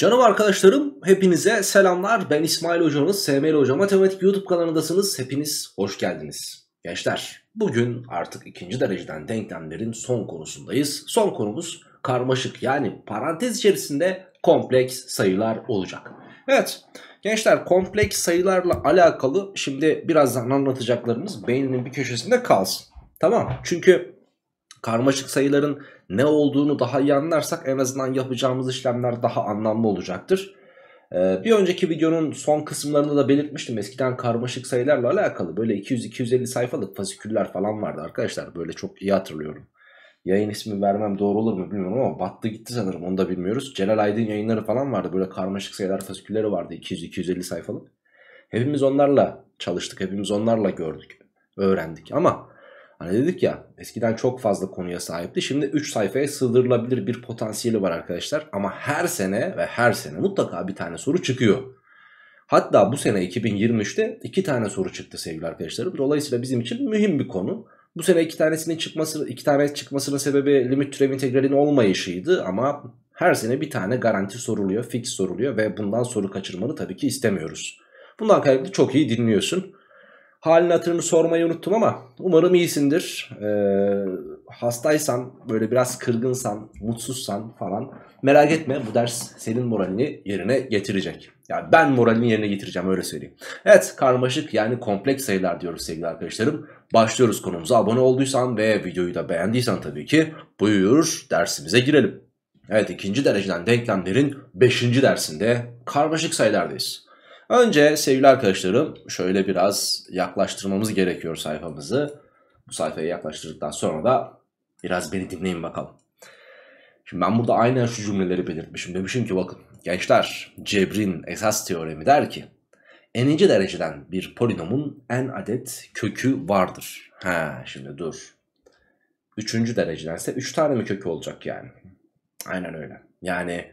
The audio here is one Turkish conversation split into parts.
Canım arkadaşlarım hepinize selamlar. Ben İsmail Hocanız, SML Hoca Matematik YouTube kanalındasınız. Hepiniz hoş geldiniz. Gençler bugün artık ikinci dereceden denklemlerin son konusundayız. Son konumuz karmaşık yani parantez içerisinde kompleks sayılar olacak. Evet gençler kompleks sayılarla alakalı şimdi birazdan anlatacaklarımız beyninin bir köşesinde kalsın. Tamam çünkü karmaşık sayıların ne olduğunu daha iyi anlarsak en azından yapacağımız işlemler daha anlamlı olacaktır. Ee, bir önceki videonun son kısımlarında da belirtmiştim. Eskiden karmaşık sayılarla alakalı böyle 200-250 sayfalık fasiküller falan vardı arkadaşlar. Böyle çok iyi hatırlıyorum. Yayın ismi vermem doğru olur mu bilmiyorum ama battı gitti sanırım onu da bilmiyoruz. Celal Aydın yayınları falan vardı. Böyle karmaşık sayılar fasikülleri vardı 200-250 sayfalık. Hepimiz onlarla çalıştık. Hepimiz onlarla gördük. Öğrendik ama Hani dedik ya eskiden çok fazla konuya sahipti. Şimdi 3 sayfaya sığdırılabilir bir potansiyeli var arkadaşlar. Ama her sene ve her sene mutlaka bir tane soru çıkıyor. Hatta bu sene 2023'te 2 tane soru çıktı sevgili arkadaşlarım. Dolayısıyla bizim için mühim bir konu. Bu sene iki tanesinin çıkması, iki tane çıkmasının sebebi limit türev integralinin olmayışıydı ama her sene bir tane garanti soruluyor, fix soruluyor ve bundan soru kaçırmanı tabii ki istemiyoruz. Bundan kaynaklı çok iyi dinliyorsun. Halini hatırını sormayı unuttum ama umarım iyisindir. Ee, hastaysan, böyle biraz kırgınsan, mutsuzsan falan merak etme bu ders senin moralini yerine getirecek. Yani ben moralini yerine getireceğim öyle söyleyeyim. Evet karmaşık yani kompleks sayılar diyoruz sevgili arkadaşlarım. Başlıyoruz konumuza abone olduysan ve videoyu da beğendiysen tabii ki buyur dersimize girelim. Evet ikinci dereceden denklemlerin beşinci dersinde karmaşık sayılardayız. Önce sevgili arkadaşlarım şöyle biraz yaklaştırmamız gerekiyor sayfamızı. Bu sayfayı yaklaştırdıktan sonra da biraz beni dinleyin bakalım. Şimdi ben burada aynen şu cümleleri belirtmişim. Demişim ki bakın gençler cebrin esas teoremi der ki en ince dereceden bir polinomun en adet kökü vardır. Ha şimdi dur. Üçüncü derecedense üç tane mi kökü olacak yani? Aynen öyle. Yani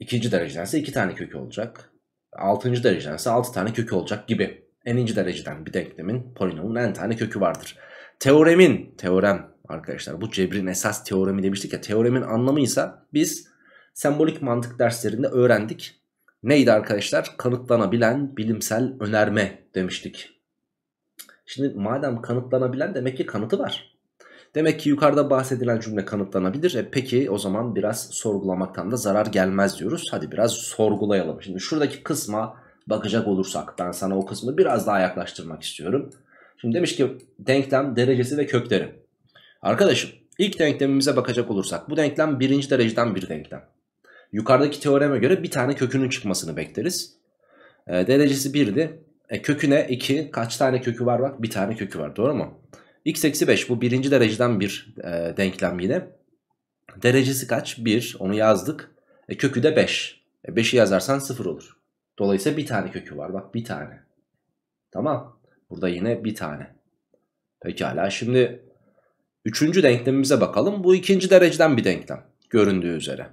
ikinci derecedense iki tane kökü olacak. 6. dereceden ise 6 tane kökü olacak gibi. N'inci dereceden bir denklemin polinomun n tane kökü vardır. Teoremin, teorem arkadaşlar bu cebrin esas teoremi demiştik ya. Teoremin anlamıysa biz sembolik mantık derslerinde öğrendik. Neydi arkadaşlar? Kanıtlanabilen bilimsel önerme demiştik. Şimdi madem kanıtlanabilen demek ki kanıtı var. Demek ki yukarıda bahsedilen cümle kanıtlanabilir. E peki o zaman biraz sorgulamaktan da zarar gelmez diyoruz. Hadi biraz sorgulayalım. Şimdi şuradaki kısma bakacak olursak ben sana o kısmı biraz daha yaklaştırmak istiyorum. Şimdi demiş ki denklem derecesi ve kökleri. Arkadaşım ilk denklemimize bakacak olursak bu denklem birinci dereceden bir denklem. Yukarıdaki teoreme göre bir tane kökünün çıkmasını bekleriz. E, derecesi 1'di. E, ne? 2 kaç tane kökü var bak bir tane kökü var doğru mu? x eksi 5 bu birinci dereceden bir e, denklem yine. Derecesi kaç? 1 onu yazdık. E, kökü de 5. E, yazarsan 0 olur. Dolayısıyla bir tane kökü var bak bir tane. Tamam burada yine bir tane. Pekala şimdi üçüncü denklemimize bakalım. Bu ikinci dereceden bir denklem göründüğü üzere.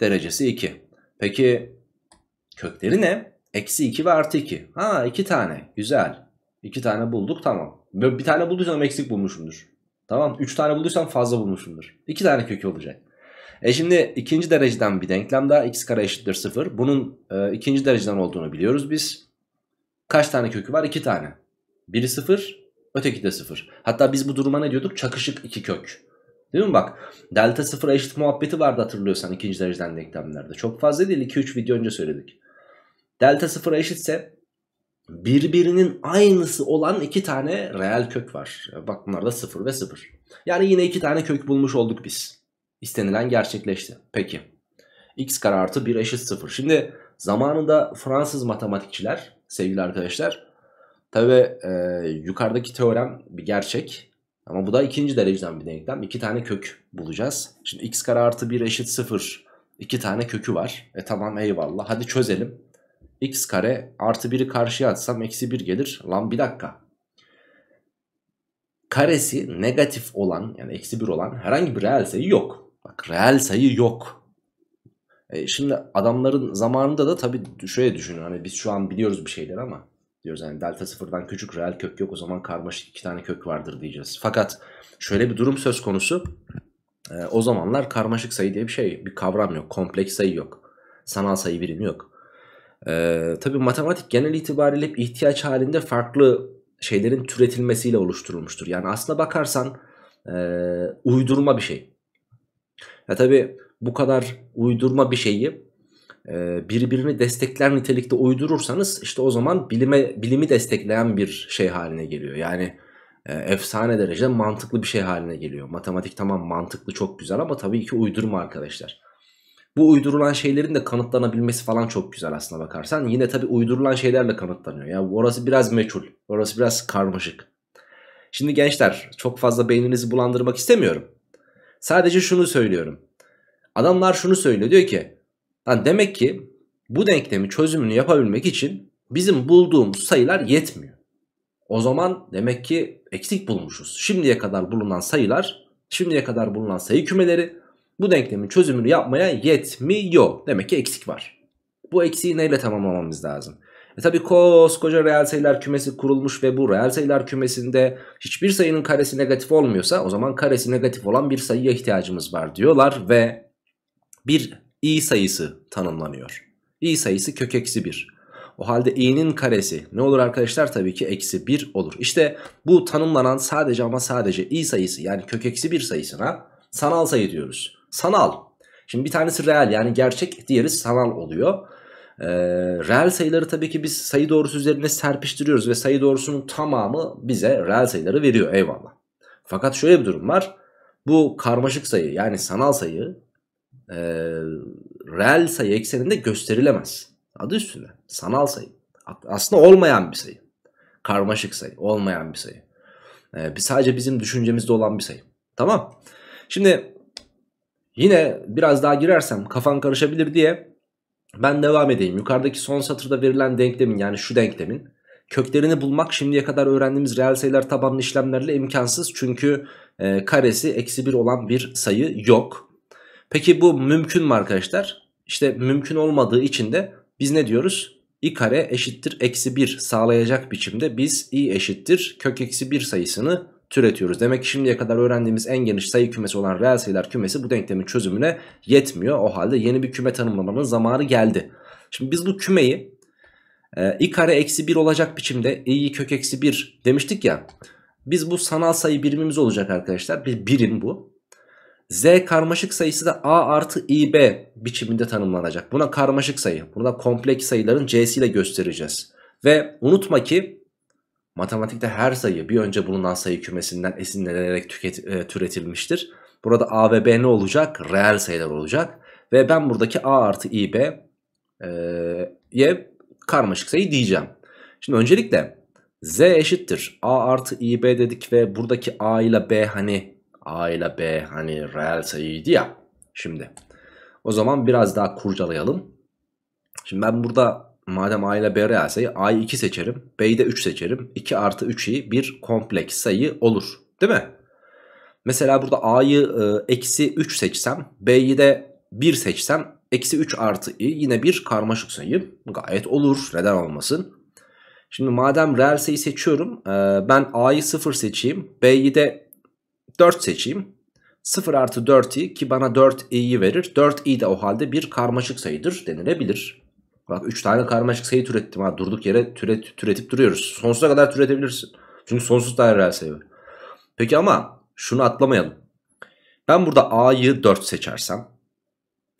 Derecesi 2. Peki kökleri ne? Eksi 2 ve artı 2. Ha 2 tane güzel. 2 tane bulduk tamam. Böyle bir tane bulduysam eksik bulmuşumdur. Tamam Üç tane bulduysam fazla bulmuşumdur. İki tane kökü olacak. E şimdi ikinci dereceden bir denklem daha x kare eşittir sıfır. Bunun e, ikinci dereceden olduğunu biliyoruz biz. Kaç tane kökü var? İki tane. Biri sıfır, öteki de sıfır. Hatta biz bu duruma ne diyorduk? Çakışık iki kök. Değil mi bak? Delta sıfır eşit muhabbeti vardı hatırlıyorsan ikinci dereceden denklemlerde. Çok fazla değil 2-3 video önce söyledik. Delta sıfır eşitse birbirinin aynısı olan iki tane reel kök var. Bak bunlar da 0 ve 0. Yani yine iki tane kök bulmuş olduk biz. İstenilen gerçekleşti. Peki. X kare artı 1 eşit 0. Şimdi zamanında Fransız matematikçiler sevgili arkadaşlar. Tabi e, yukarıdaki teorem bir gerçek. Ama bu da ikinci dereceden bir denklem. İki tane kök bulacağız. Şimdi x kare artı 1 eşit 0. İki tane kökü var. E tamam eyvallah. Hadi çözelim x kare artı 1'i karşıya atsam eksi 1 gelir. Lan bir dakika. Karesi negatif olan yani eksi 1 olan herhangi bir reel sayı yok. Bak reel sayı yok. E, şimdi adamların zamanında da tabii şöyle düşünün. Hani biz şu an biliyoruz bir şeyler ama diyoruz yani delta sıfırdan küçük reel kök yok o zaman karmaşık iki tane kök vardır diyeceğiz. Fakat şöyle bir durum söz konusu. E, o zamanlar karmaşık sayı diye bir şey bir kavram yok. Kompleks sayı yok. Sanal sayı birimi yok. Ee, tabii matematik genel itibariyle hep ihtiyaç halinde farklı şeylerin türetilmesiyle oluşturulmuştur. Yani aslına bakarsan e, uydurma bir şey. Ya tabi bu kadar uydurma bir şeyi e, birbirini destekler nitelikte uydurursanız işte o zaman bilime bilimi destekleyen bir şey haline geliyor. Yani e, efsane derece mantıklı bir şey haline geliyor. Matematik tamam mantıklı çok güzel ama tabii ki uydurma arkadaşlar. Bu uydurulan şeylerin de kanıtlanabilmesi falan çok güzel aslına bakarsan. Yine tabi uydurulan şeylerle kanıtlanıyor. Yani orası biraz meçhul. Orası biraz karmaşık. Şimdi gençler çok fazla beyninizi bulandırmak istemiyorum. Sadece şunu söylüyorum. Adamlar şunu söylüyor diyor ki Lan demek ki bu denklemi çözümünü yapabilmek için bizim bulduğumuz sayılar yetmiyor. O zaman demek ki eksik bulmuşuz. Şimdiye kadar bulunan sayılar, şimdiye kadar bulunan sayı kümeleri bu denklemin çözümünü yapmaya yetmiyor. Demek ki eksik var. Bu eksiği neyle tamamlamamız lazım? E tabi koskoca reel sayılar kümesi kurulmuş ve bu reel sayılar kümesinde hiçbir sayının karesi negatif olmuyorsa o zaman karesi negatif olan bir sayıya ihtiyacımız var diyorlar ve bir i sayısı tanımlanıyor. i sayısı kök eksi 1. O halde i'nin karesi ne olur arkadaşlar? Tabii ki eksi 1 olur. İşte bu tanımlanan sadece ama sadece i sayısı yani kök eksi 1 sayısına sanal sayı diyoruz sanal. Şimdi bir tanesi reel yani gerçek diğeri sanal oluyor. Ee, reel sayıları tabii ki biz sayı doğrusu üzerine serpiştiriyoruz ve sayı doğrusunun tamamı bize reel sayıları veriyor eyvallah. Fakat şöyle bir durum var. Bu karmaşık sayı yani sanal sayı e, reel sayı ekseninde gösterilemez. Adı üstünde sanal sayı. Aslında olmayan bir sayı. Karmaşık sayı olmayan bir sayı. Ee, sadece bizim düşüncemizde olan bir sayı. Tamam. Şimdi Yine biraz daha girersem kafan karışabilir diye ben devam edeyim. Yukarıdaki son satırda verilen denklemin yani şu denklemin köklerini bulmak şimdiye kadar öğrendiğimiz reel sayılar tabanlı işlemlerle imkansız. Çünkü e, karesi eksi 1 olan bir sayı yok. Peki bu mümkün mü arkadaşlar? İşte mümkün olmadığı için de biz ne diyoruz? i kare eşittir eksi 1 sağlayacak biçimde biz i eşittir kök eksi 1 sayısını türetiyoruz. Demek ki şimdiye kadar öğrendiğimiz en geniş sayı kümesi olan reel sayılar kümesi bu denklemin çözümüne yetmiyor. O halde yeni bir küme tanımlamanın zamanı geldi. Şimdi biz bu kümeyi e, i kare eksi 1 olacak biçimde i kök eksi 1 demiştik ya. Biz bu sanal sayı birimimiz olacak arkadaşlar. Bir birim bu. Z karmaşık sayısı da A artı IB biçiminde tanımlanacak. Buna karmaşık sayı. Bunu da kompleks sayıların C'si ile göstereceğiz. Ve unutma ki Matematikte her sayı bir önce bulunan sayı kümesinden esinlenerek tüket, e, türetilmiştir. Burada A ve B ne olacak? Reel sayılar olacak. Ve ben buradaki A artı İB e, ye karmaşık sayı diyeceğim. Şimdi öncelikle Z eşittir. A artı İB dedik ve buradaki A ile B hani A ile B hani reel sayıydı ya. Şimdi o zaman biraz daha kurcalayalım. Şimdi ben burada madem a ile b sayı, a'yı 2 seçerim. B'yi de 3 seçerim. 2 artı 3'i bir kompleks sayı olur. Değil mi? Mesela burada a'yı e, eksi 3 seçsem b'yi de 1 seçsem eksi 3 artı i yine bir karmaşık sayı. Gayet olur. Neden olmasın? Şimdi madem reel sayı seçiyorum e, ben a'yı 0 seçeyim. B'yi de 4 seçeyim. 0 artı 4i ki bana 4i'yi verir. 4i de o halde bir karmaşık sayıdır denilebilir. Bak 3 tane karmaşık sayı türettim ha. Durduk yere türet, türetip duruyoruz. Sonsuza kadar türetebilirsin. Çünkü sonsuz tane reel sayı var. Peki ama şunu atlamayalım. Ben burada A'yı 4 seçersem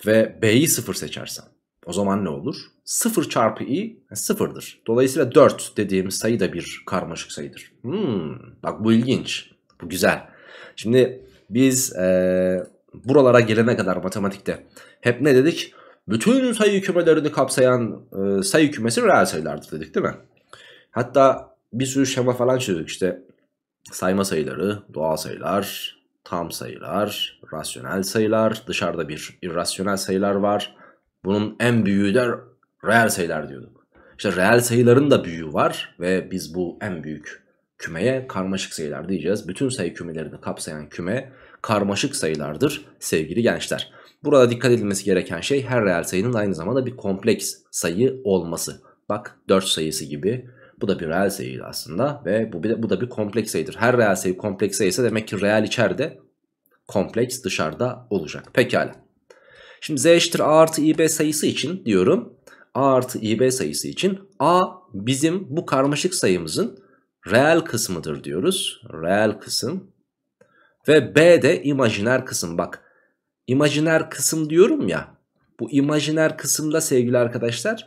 ve B'yi 0 seçersem o zaman ne olur? 0 çarpı i 0'dır. Dolayısıyla 4 dediğim sayı da bir karmaşık sayıdır. Hmm, bak bu ilginç. Bu güzel. Şimdi biz ee, buralara gelene kadar matematikte hep ne dedik? bütün sayı kümelerini kapsayan e, sayı kümesi reel sayılardır dedik değil mi? Hatta bir sürü şema falan çizdik işte sayma sayıları, doğal sayılar, tam sayılar, rasyonel sayılar, dışarıda bir irrasyonel sayılar var. Bunun en büyüğü de reel sayılar diyorduk. İşte reel sayıların da büyüğü var ve biz bu en büyük kümeye karmaşık sayılar diyeceğiz. Bütün sayı kümelerini kapsayan küme karmaşık sayılardır sevgili gençler. Burada dikkat edilmesi gereken şey her reel sayının aynı zamanda bir kompleks sayı olması. Bak 4 sayısı gibi. Bu da bir reel sayı aslında ve bu, bir bu da bir kompleks sayıdır. Her reel sayı kompleks sayıysa demek ki reel içeride kompleks dışarıda olacak. Pekala. Şimdi z eşittir a artı ib sayısı için diyorum. a artı ib sayısı için a bizim bu karmaşık sayımızın reel kısmıdır diyoruz. Reel kısım. Ve b de imajiner kısım. Bak imajiner kısım diyorum ya. Bu imajiner kısımda sevgili arkadaşlar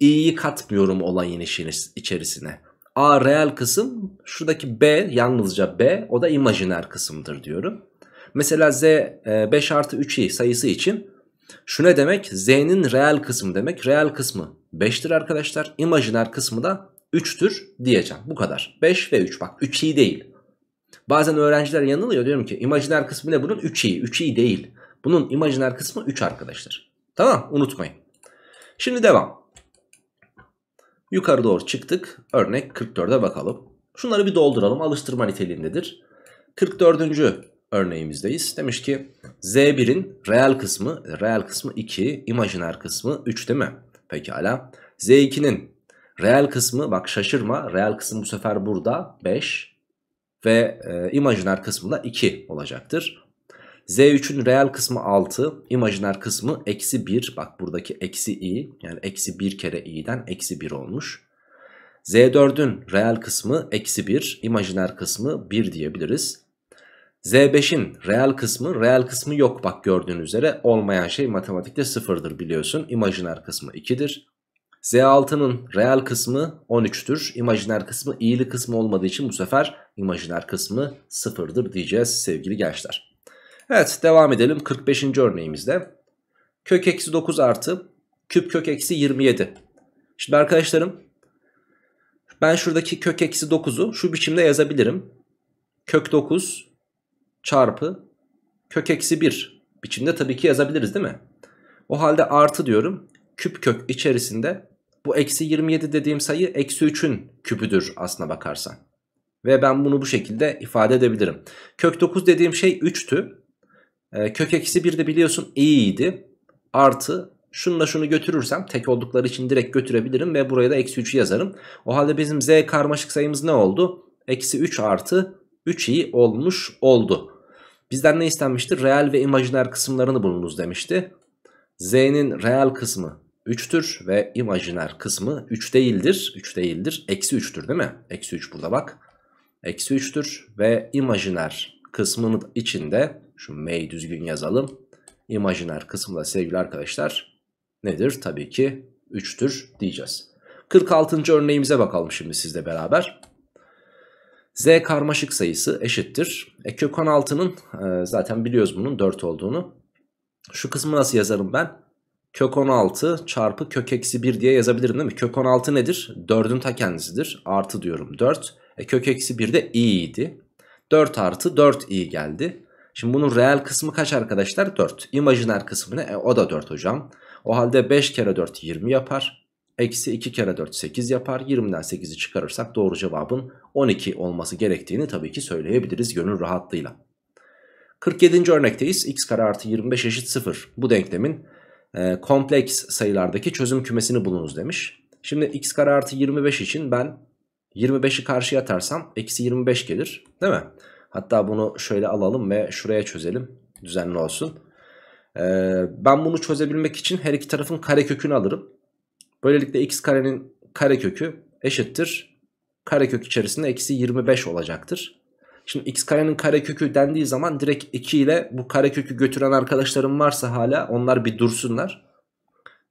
i'yi katmıyorum olayın işin içerisine. A real kısım şuradaki B yalnızca B o da imajiner kısımdır diyorum. Mesela Z 5 e, artı 3i sayısı için şu ne demek? Z'nin real kısmı demek. Real kısmı 5'tir arkadaşlar. İmajiner kısmı da 3'tür diyeceğim. Bu kadar. 5 ve 3 bak 3i değil. Bazen öğrenciler yanılıyor diyorum ki imajiner kısmı ne bunun 3i. 3i değil. Bunun imajiner kısmı 3 arkadaşlar. Tamam unutmayın. Şimdi devam. Yukarı doğru çıktık. Örnek 44'e bakalım. Şunları bir dolduralım. Alıştırma niteliğindedir. 44. örneğimizdeyiz. Demiş ki Z1'in reel kısmı, reel kısmı 2, imajiner kısmı 3 değil mi? Pekala. Z2'nin reel kısmı bak şaşırma. Reel kısım bu sefer burada 5 ve e, imajiner kısmı da 2 olacaktır. Z3'ün reel kısmı 6. imajiner kısmı eksi 1. Bak buradaki eksi i. Yani eksi 1 kere i'den eksi 1 olmuş. Z4'ün reel kısmı eksi 1. imajiner kısmı 1 diyebiliriz. Z5'in reel kısmı, reel kısmı yok bak gördüğün üzere olmayan şey matematikte sıfırdır biliyorsun. İmajiner kısmı 2'dir. Z6'nın reel kısmı 13'tür. imajiner kısmı iyili kısmı olmadığı için bu sefer imajiner kısmı 0'dır diyeceğiz sevgili gençler. Evet devam edelim 45. örneğimizde. Kök eksi 9 artı küp kök eksi 27. Şimdi arkadaşlarım ben şuradaki kök eksi 9'u şu biçimde yazabilirim. Kök 9 çarpı kök eksi 1 biçimde tabii ki yazabiliriz değil mi? O halde artı diyorum. Küp kök içerisinde bu eksi 27 dediğim sayı eksi 3'ün küpüdür aslına bakarsan. Ve ben bunu bu şekilde ifade edebilirim. Kök 9 dediğim şey 3'tü. Ee, kök eksi 1 de biliyorsun iyiydi Artı şununla şunu götürürsem tek oldukları için direkt götürebilirim ve buraya da eksi 3'ü yazarım. O halde bizim z karmaşık sayımız ne oldu? Eksi 3 artı 3i olmuş oldu. Bizden ne istenmişti? Reel ve imajiner kısımlarını bulunuz demişti. Z'nin reel kısmı 3'tür ve imajiner kısmı 3 değildir. 3 değildir. Eksi 3'tür değil mi? Eksi 3 burada bak. Eksi 3'tür ve imajiner kısmının içinde şu M'yi düzgün yazalım. İmajiner kısımda sevgili arkadaşlar nedir? Tabii ki 3'tür diyeceğiz. 46. örneğimize bakalım şimdi sizle beraber. Z karmaşık sayısı eşittir. E, kök 16'nın e, zaten biliyoruz bunun 4 olduğunu. Şu kısmı nasıl yazarım ben? Kök 16 çarpı kök eksi 1 diye yazabilirim değil mi? Kök 16 nedir? 4'ün ta kendisidir. Artı diyorum 4. E, kök eksi 1 de i idi. 4 artı 4 i geldi. Şimdi bunun reel kısmı kaç arkadaşlar? 4. İmajiner kısmı ne? E, o da 4 hocam. O halde 5 kere 4 20 yapar. Eksi 2 kere 4 8 yapar. 20'den 8'i çıkarırsak doğru cevabın 12 olması gerektiğini tabii ki söyleyebiliriz gönül rahatlığıyla. 47. örnekteyiz. x kare artı 25 eşit 0. Bu denklemin e, kompleks sayılardaki çözüm kümesini bulunuz demiş. Şimdi x kare artı 25 için ben 25'i karşıya atarsam eksi 25 gelir değil mi? Hatta bunu şöyle alalım ve şuraya çözelim. Düzenli olsun. Ee, ben bunu çözebilmek için her iki tarafın karekökünü alırım. Böylelikle x karenin karekökü eşittir. Karekök içerisinde eksi 25 olacaktır. Şimdi x karenin karekökü dendiği zaman direkt 2 ile bu karekökü götüren arkadaşlarım varsa hala onlar bir dursunlar.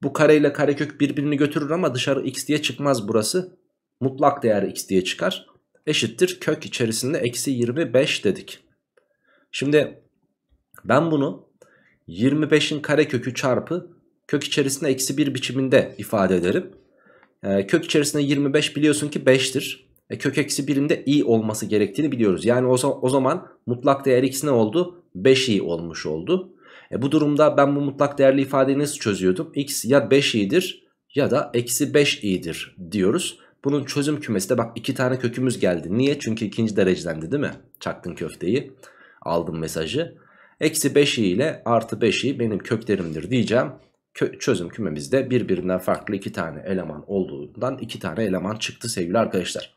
Bu kare ile karekök birbirini götürür ama dışarı x diye çıkmaz burası. Mutlak değer x diye çıkar eşittir kök içerisinde eksi 25 dedik. Şimdi ben bunu 25'in karekökü çarpı kök içerisinde eksi 1 biçiminde ifade ederim. E, kök içerisinde 25 biliyorsun ki 5'tir. E, kök eksi 1'in i olması gerektiğini biliyoruz. Yani o, o zaman mutlak değer x ne oldu? 5i olmuş oldu. E, bu durumda ben bu mutlak değerli ifadeyi nasıl çözüyordum? x ya 5i'dir ya da eksi 5i'dir diyoruz. Bunun çözüm kümesi de bak iki tane kökümüz geldi. Niye? Çünkü ikinci derecedendi değil mi? Çaktın köfteyi. aldın mesajı. Eksi 5 ile artı 5'i benim köklerimdir diyeceğim. Kö çözüm kümemizde birbirinden farklı iki tane eleman olduğundan iki tane eleman çıktı sevgili arkadaşlar.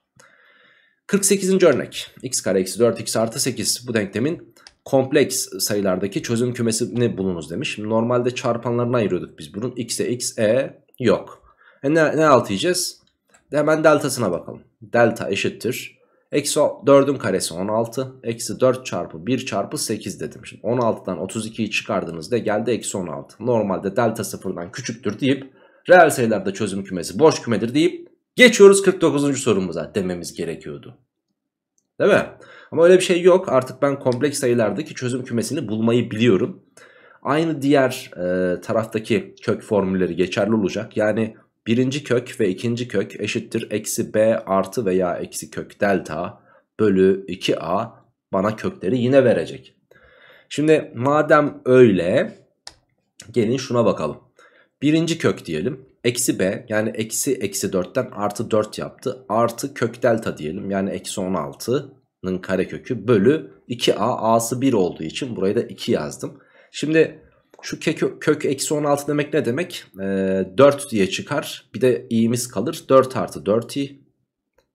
48. örnek. x kare eksi 4 x artı 8 bu denklemin kompleks sayılardaki çözüm kümesini bulunuz demiş. normalde çarpanlarına ayırıyorduk biz bunun. x'e x, e yok. E ne, ne alt yiyeceğiz? Hemen deltasına bakalım. Delta eşittir. Eksi 4'ün karesi 16. Eksi 4 çarpı 1 çarpı 8 dedim. Şimdi 16'dan 32'yi çıkardığınızda geldi eksi 16. Normalde delta sıfırdan küçüktür deyip reel sayılarda çözüm kümesi boş kümedir deyip geçiyoruz 49. sorumuza dememiz gerekiyordu. Değil mi? Ama öyle bir şey yok. Artık ben kompleks sayılardaki çözüm kümesini bulmayı biliyorum. Aynı diğer e, taraftaki kök formülleri geçerli olacak. Yani Birinci kök ve ikinci kök eşittir eksi b artı veya eksi kök delta bölü 2a bana kökleri yine verecek. Şimdi madem öyle gelin şuna bakalım. Birinci kök diyelim. Eksi b yani eksi eksi 4'ten artı 4 yaptı. Artı kök delta diyelim yani eksi 16'nın karekökü bölü 2a a'sı 1 olduğu için buraya da 2 yazdım. Şimdi şu kök, kök eksi 16 demek ne demek? E, ee, 4 diye çıkar. Bir de i'miz kalır. 4 artı 4i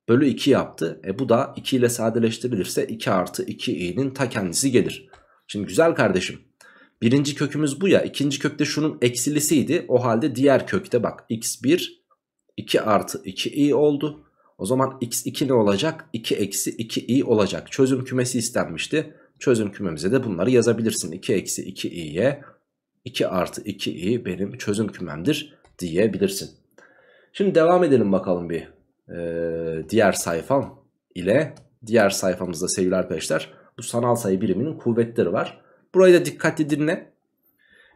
bölü 2 yaptı. E bu da 2 ile sadeleştirilirse 2 artı 2i'nin ta kendisi gelir. Şimdi güzel kardeşim. Birinci kökümüz bu ya. ikinci kökte şunun eksilisiydi. O halde diğer kökte bak x1 2 artı 2i oldu. O zaman x2 ne olacak? 2 eksi 2i olacak. Çözüm kümesi istenmişti. Çözüm kümemize de bunları yazabilirsin. 2 eksi 2i'ye 2 artı 2i benim çözüm kümemdir diyebilirsin. Şimdi devam edelim bakalım bir e, diğer sayfam ile diğer sayfamızda sevgili arkadaşlar bu sanal sayı biriminin kuvvetleri var. Burayı da dikkatli dinle.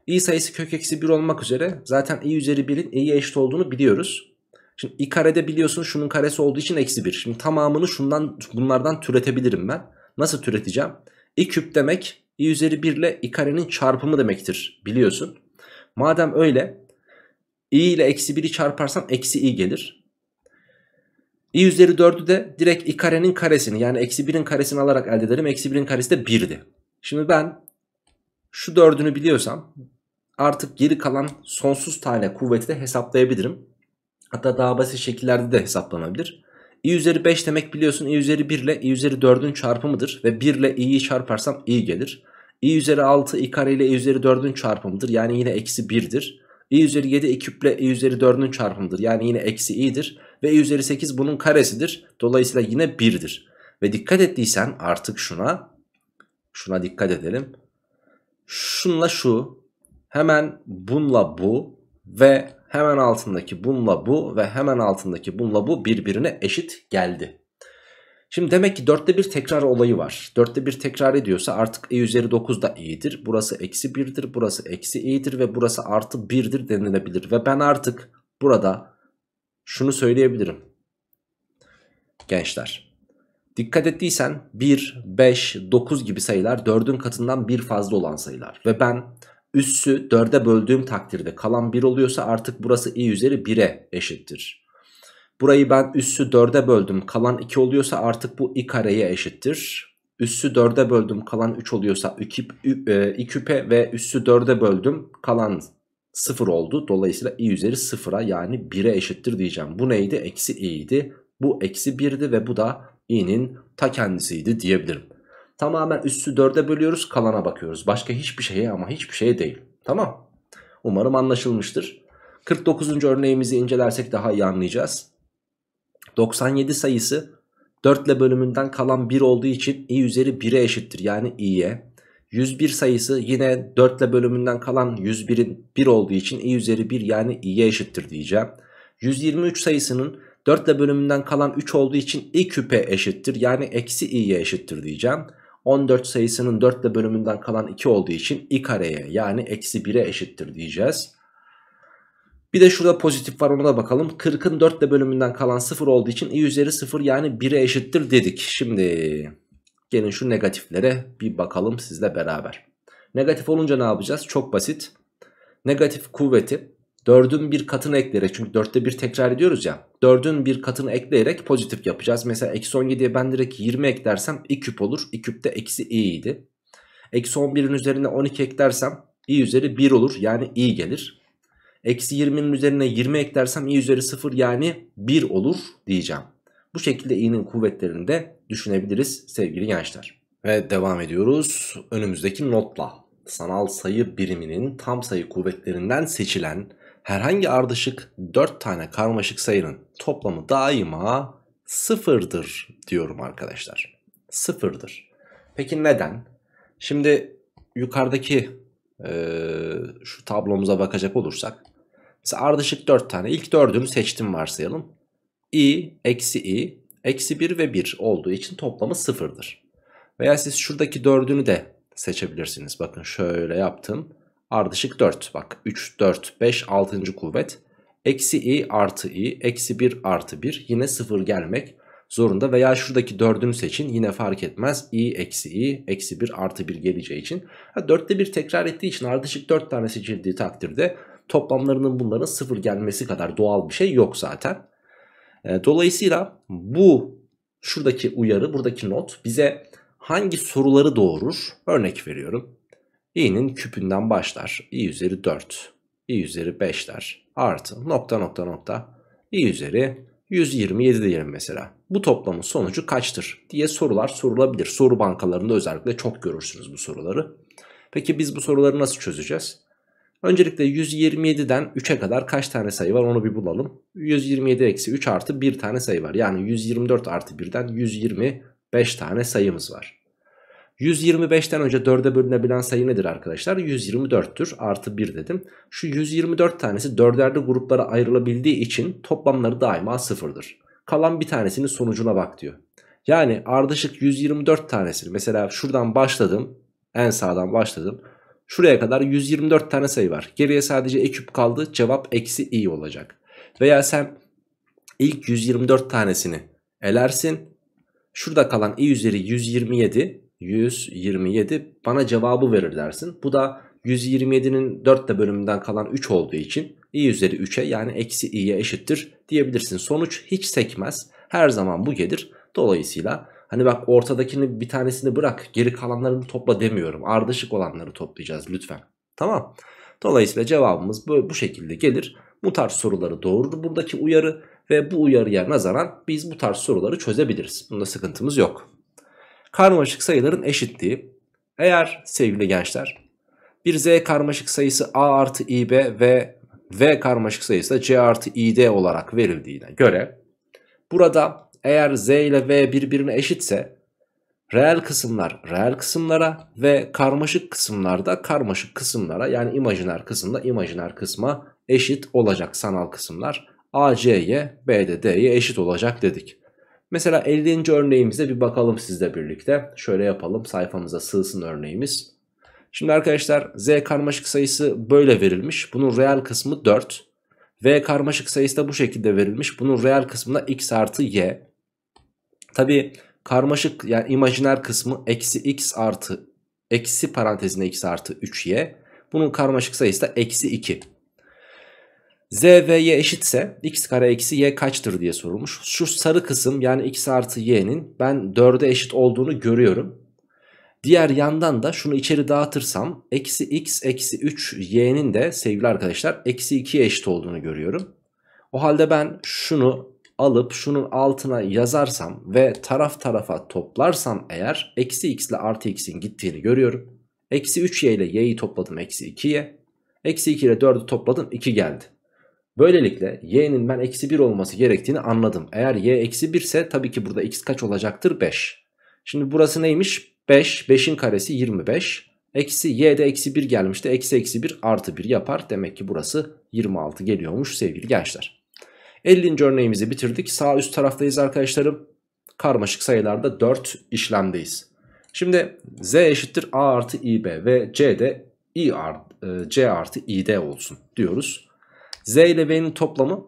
i sayısı kök eksi 1 olmak üzere zaten i üzeri 1'in i'ye eşit olduğunu biliyoruz. Şimdi i karede biliyorsunuz şunun karesi olduğu için eksi 1. Şimdi tamamını şundan bunlardan türetebilirim ben. Nasıl türeteceğim? i küp demek i üzeri 1 ile i karenin çarpımı demektir biliyorsun. Madem öyle i ile eksi 1'i çarparsan eksi i gelir. i üzeri 4'ü de direkt i karenin karesini yani eksi 1'in karesini alarak elde ederim. Eksi 1'in karesi de 1'di. Şimdi ben şu 4'ünü biliyorsam artık geri kalan sonsuz tane kuvveti de hesaplayabilirim. Hatta daha basit şekillerde de hesaplanabilir i üzeri 5 demek biliyorsun i üzeri 1 ile i üzeri 4'ün çarpımıdır. Ve 1 ile i'yi çarparsam i gelir. i üzeri 6 i kare ile i üzeri 4'ün çarpımıdır. Yani yine eksi 1'dir. i üzeri 7 i küp ile i üzeri 4'ün çarpımıdır. Yani yine eksi i'dir. Ve i üzeri 8 bunun karesidir. Dolayısıyla yine 1'dir. Ve dikkat ettiysen artık şuna şuna dikkat edelim. Şunla şu hemen bunla bu ve hemen altındaki bununla bu ve hemen altındaki bununla bu birbirine eşit geldi. Şimdi demek ki dörtte bir tekrar olayı var. Dörtte bir tekrar ediyorsa artık e üzeri 9 da iyidir. Burası eksi 1'dir, burası eksi iyidir ve burası artı 1'dir denilebilir. Ve ben artık burada şunu söyleyebilirim. Gençler dikkat ettiysen 1, 5, 9 gibi sayılar 4'ün katından bir fazla olan sayılar. Ve ben üssü 4'e böldüğüm takdirde kalan 1 oluyorsa artık burası i üzeri 1'e eşittir. Burayı ben üssü 4'e böldüm kalan 2 oluyorsa artık bu i kareye eşittir. Üssü 4'e böldüm kalan 3 oluyorsa 2, e, i küpe ve üssü 4'e böldüm kalan 0 oldu. Dolayısıyla i üzeri 0'a yani 1'e eşittir diyeceğim. Bu neydi? Eksi i'ydi. Bu eksi 1'di ve bu da i'nin ta kendisiydi diyebilirim. Tamamen üssü 4'e bölüyoruz kalana bakıyoruz. Başka hiçbir şeye ama hiçbir şeye değil. Tamam. Umarım anlaşılmıştır. 49. örneğimizi incelersek daha iyi anlayacağız. 97 sayısı 4 ile bölümünden kalan 1 olduğu için i üzeri 1'e eşittir. Yani i'ye. 101 sayısı yine 4 ile bölümünden kalan 101'in 1 olduğu için i üzeri 1 yani i'ye eşittir diyeceğim. 123 sayısının 4 ile bölümünden kalan 3 olduğu için i küpe eşittir. Yani eksi i'ye eşittir diyeceğim. 14 sayısının 4 ile bölümünden kalan 2 olduğu için i kareye yani eksi 1'e eşittir diyeceğiz. Bir de şurada pozitif var ona da bakalım. 40'ın 4 ile bölümünden kalan 0 olduğu için i üzeri 0 yani 1'e eşittir dedik. Şimdi gelin şu negatiflere bir bakalım sizle beraber. Negatif olunca ne yapacağız? Çok basit. Negatif kuvveti 4'ün bir katını ekleyerek çünkü 4'te 1 tekrar ediyoruz ya 4'ün bir katını ekleyerek pozitif yapacağız. Mesela eksi 17'ye ben direkt 20 eklersem i küp olur. i küp de eksi i idi. Eksi 11'in üzerine 12 eklersem i üzeri 1 olur yani i gelir. Eksi 20'nin üzerine 20 eklersem i üzeri 0 yani 1 olur diyeceğim. Bu şekilde i'nin kuvvetlerini de düşünebiliriz sevgili gençler. Ve devam ediyoruz önümüzdeki notla. Sanal sayı biriminin tam sayı kuvvetlerinden seçilen herhangi ardışık 4 tane karmaşık sayının toplamı daima sıfırdır diyorum arkadaşlar. Sıfırdır. Peki neden? Şimdi yukarıdaki e, şu tablomuza bakacak olursak. Mesela ardışık 4 tane. İlk 4'ünü seçtim varsayalım. i, eksi i, eksi 1 ve 1 olduğu için toplamı sıfırdır. Veya siz şuradaki 4'ünü de seçebilirsiniz. Bakın şöyle yaptım. Ardışık 4. Bak 3, 4, 5, 6. kuvvet. Eksi i artı i. Eksi 1 artı 1. Yine 0 gelmek zorunda. Veya şuradaki 4'ünü seçin. Yine fark etmez. i eksi i. Eksi 1 artı 1 geleceği için. Ha, 4'te 1 tekrar ettiği için ardışık 4 tane seçildiği takdirde toplamlarının bunların 0 gelmesi kadar doğal bir şey yok zaten. Ee, dolayısıyla bu şuradaki uyarı buradaki not bize hangi soruları doğurur örnek veriyorum i'nin küpünden başlar. i üzeri 4, i üzeri 5 der. Artı nokta nokta nokta i üzeri 127 diyelim mesela. Bu toplamın sonucu kaçtır diye sorular sorulabilir. Soru bankalarında özellikle çok görürsünüz bu soruları. Peki biz bu soruları nasıl çözeceğiz? Öncelikle 127'den 3'e kadar kaç tane sayı var onu bir bulalım. 127 eksi 3 artı 1 tane sayı var. Yani 124 artı 1'den 125 tane sayımız var. 125'ten önce 4'e bölünebilen sayı nedir arkadaşlar? 124'tür artı 1 dedim. Şu 124 tanesi 4'erli gruplara ayrılabildiği için toplamları daima sıfırdır. Kalan bir tanesinin sonucuna bak diyor. Yani ardışık 124 tanesi. mesela şuradan başladım. En sağdan başladım. Şuraya kadar 124 tane sayı var. Geriye sadece e küp kaldı. Cevap eksi i olacak. Veya sen ilk 124 tanesini elersin. Şurada kalan i üzeri 127 127 bana cevabı verir dersin. Bu da 127'nin 4 de bölümünden kalan 3 olduğu için i üzeri 3'e yani eksi i'ye eşittir diyebilirsin. Sonuç hiç sekmez. Her zaman bu gelir. Dolayısıyla hani bak ortadakini bir tanesini bırak geri kalanlarını topla demiyorum. Ardışık olanları toplayacağız lütfen. Tamam. Dolayısıyla cevabımız bu, bu şekilde gelir. Bu tarz soruları doğurur buradaki uyarı ve bu uyarıya nazaran biz bu tarz soruları çözebiliriz. Bunda sıkıntımız yok karmaşık sayıların eşitliği. Eğer sevgili gençler bir z karmaşık sayısı a artı ib ve v karmaşık sayısı da c artı id olarak verildiğine göre burada eğer z ile v birbirine eşitse reel kısımlar reel kısımlara ve karmaşık kısımlarda karmaşık kısımlara yani imajiner kısımda imajiner kısma eşit olacak sanal kısımlar. A, C'ye, B de D'ye eşit olacak dedik. Mesela 50. örneğimize bir bakalım sizle birlikte. Şöyle yapalım sayfamıza sığsın örneğimiz. Şimdi arkadaşlar z karmaşık sayısı böyle verilmiş. Bunun reel kısmı 4. v karmaşık sayısı da bu şekilde verilmiş. Bunun reel kısmında x artı y. Tabi karmaşık yani imajiner kısmı eksi x artı eksi parantezine x artı 3y. Bunun karmaşık sayısı da eksi 2. Z ve y eşitse x kare eksi y kaçtır diye sorulmuş. Şu sarı kısım yani x artı y'nin ben 4'e eşit olduğunu görüyorum. Diğer yandan da şunu içeri dağıtırsam eksi x eksi 3 y'nin de sevgili arkadaşlar eksi 2'ye eşit olduğunu görüyorum. O halde ben şunu alıp şunun altına yazarsam ve taraf tarafa toplarsam eğer eksi x ile artı x'in gittiğini görüyorum. Eksi 3y ile y'yi topladım eksi 2y. Eksi 2 ile 4'ü topladım 2 geldi. Böylelikle y'nin ben eksi 1 olması gerektiğini anladım. Eğer y eksi 1 ise tabii ki burada x kaç olacaktır? 5. Şimdi burası neymiş? 5. 5'in karesi 25. Eksi y'de eksi 1 gelmişti. Eksi eksi 1 artı 1 yapar. Demek ki burası 26 geliyormuş sevgili gençler. 50. örneğimizi bitirdik. Sağ üst taraftayız arkadaşlarım. Karmaşık sayılarda 4 işlemdeyiz. Şimdi z eşittir a artı ib ve c de i artı, e, c artı id olsun diyoruz. Z ile V'nin toplamı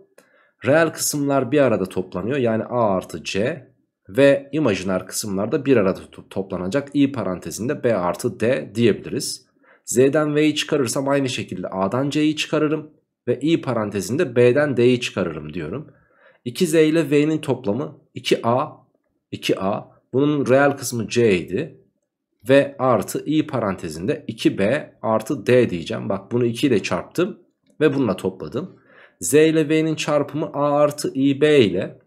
reel kısımlar bir arada toplanıyor. Yani A artı C ve imajiner kısımlar da bir arada toplanacak. i parantezinde B artı D diyebiliriz. Z'den V'yi çıkarırsam aynı şekilde A'dan C'yi çıkarırım. Ve i parantezinde B'den D'yi çıkarırım diyorum. 2Z ile V'nin toplamı 2A. 2A. Bunun reel kısmı C idi ve artı i parantezinde 2b artı d diyeceğim. Bak bunu 2 ile çarptım ve bununla topladım. Z ile V'nin çarpımı A artı İB ile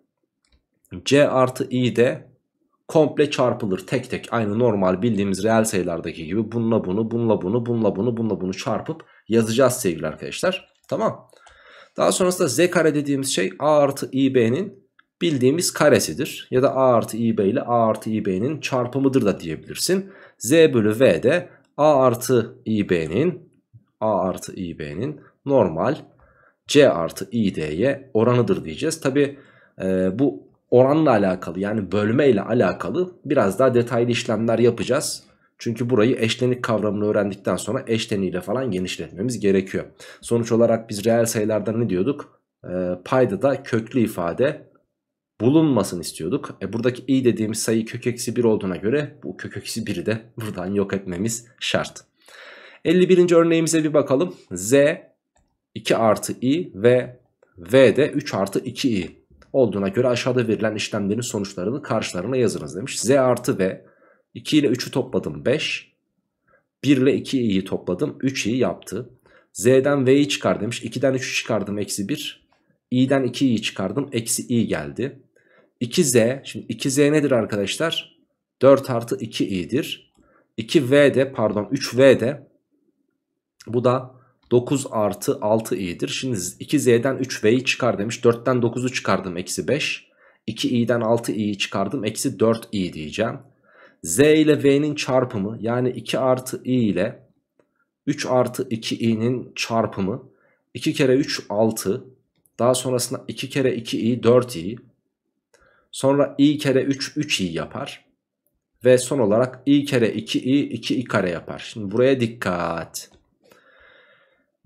C artı İ komple çarpılır tek tek aynı normal bildiğimiz reel sayılardaki gibi bununla bunu bununla bunu bununla bunu bununla bunu çarpıp yazacağız sevgili arkadaşlar tamam daha sonrasında z kare dediğimiz şey a artı ib'nin bildiğimiz karesidir ya da a artı ib ile a artı ib'nin çarpımıdır da diyebilirsin z bölü v de a artı ib'nin a artı ib'nin normal C artı İD'ye oranıdır diyeceğiz. Tabi e, bu oranla alakalı yani bölme ile alakalı biraz daha detaylı işlemler yapacağız. Çünkü burayı eşlenik kavramını öğrendikten sonra eşleniyle falan genişletmemiz gerekiyor. Sonuç olarak biz reel sayılardan ne diyorduk? E, payda da köklü ifade bulunmasın istiyorduk. E, buradaki i dediğimiz sayı kök eksi 1 olduğuna göre bu kök eksi 1'i de buradan yok etmemiz şart. 51. örneğimize bir bakalım. Z 2 artı i ve v de 3 artı 2i olduğuna göre aşağıda verilen işlemlerin sonuçlarını karşılarına yazınız demiş. z artı v 2 ile 3'ü topladım 5 1 ile 2i'yi topladım 3i yaptı. z'den v'yi çıkar demiş 2'den 3'ü çıkardım eksi 1 i'den 2i'yi çıkardım eksi i geldi. 2z şimdi 2z nedir arkadaşlar? 4 artı 2i'dir. 2v de pardon 3v de bu da 9 artı 6 i'dir. Şimdi 2z'den 3v'yi çıkar demiş. 4'ten 9'u çıkardım eksi 5. 2i'den 6i'yi çıkardım eksi 4i diyeceğim. z ile v'nin çarpımı yani 2 artı i ile 3 artı 2i'nin çarpımı 2 kere 3 6 daha sonrasında 2 kere 2i 4i sonra i kere 3 3i yapar ve son olarak i kere 2i 2i kare yapar. Şimdi buraya dikkat.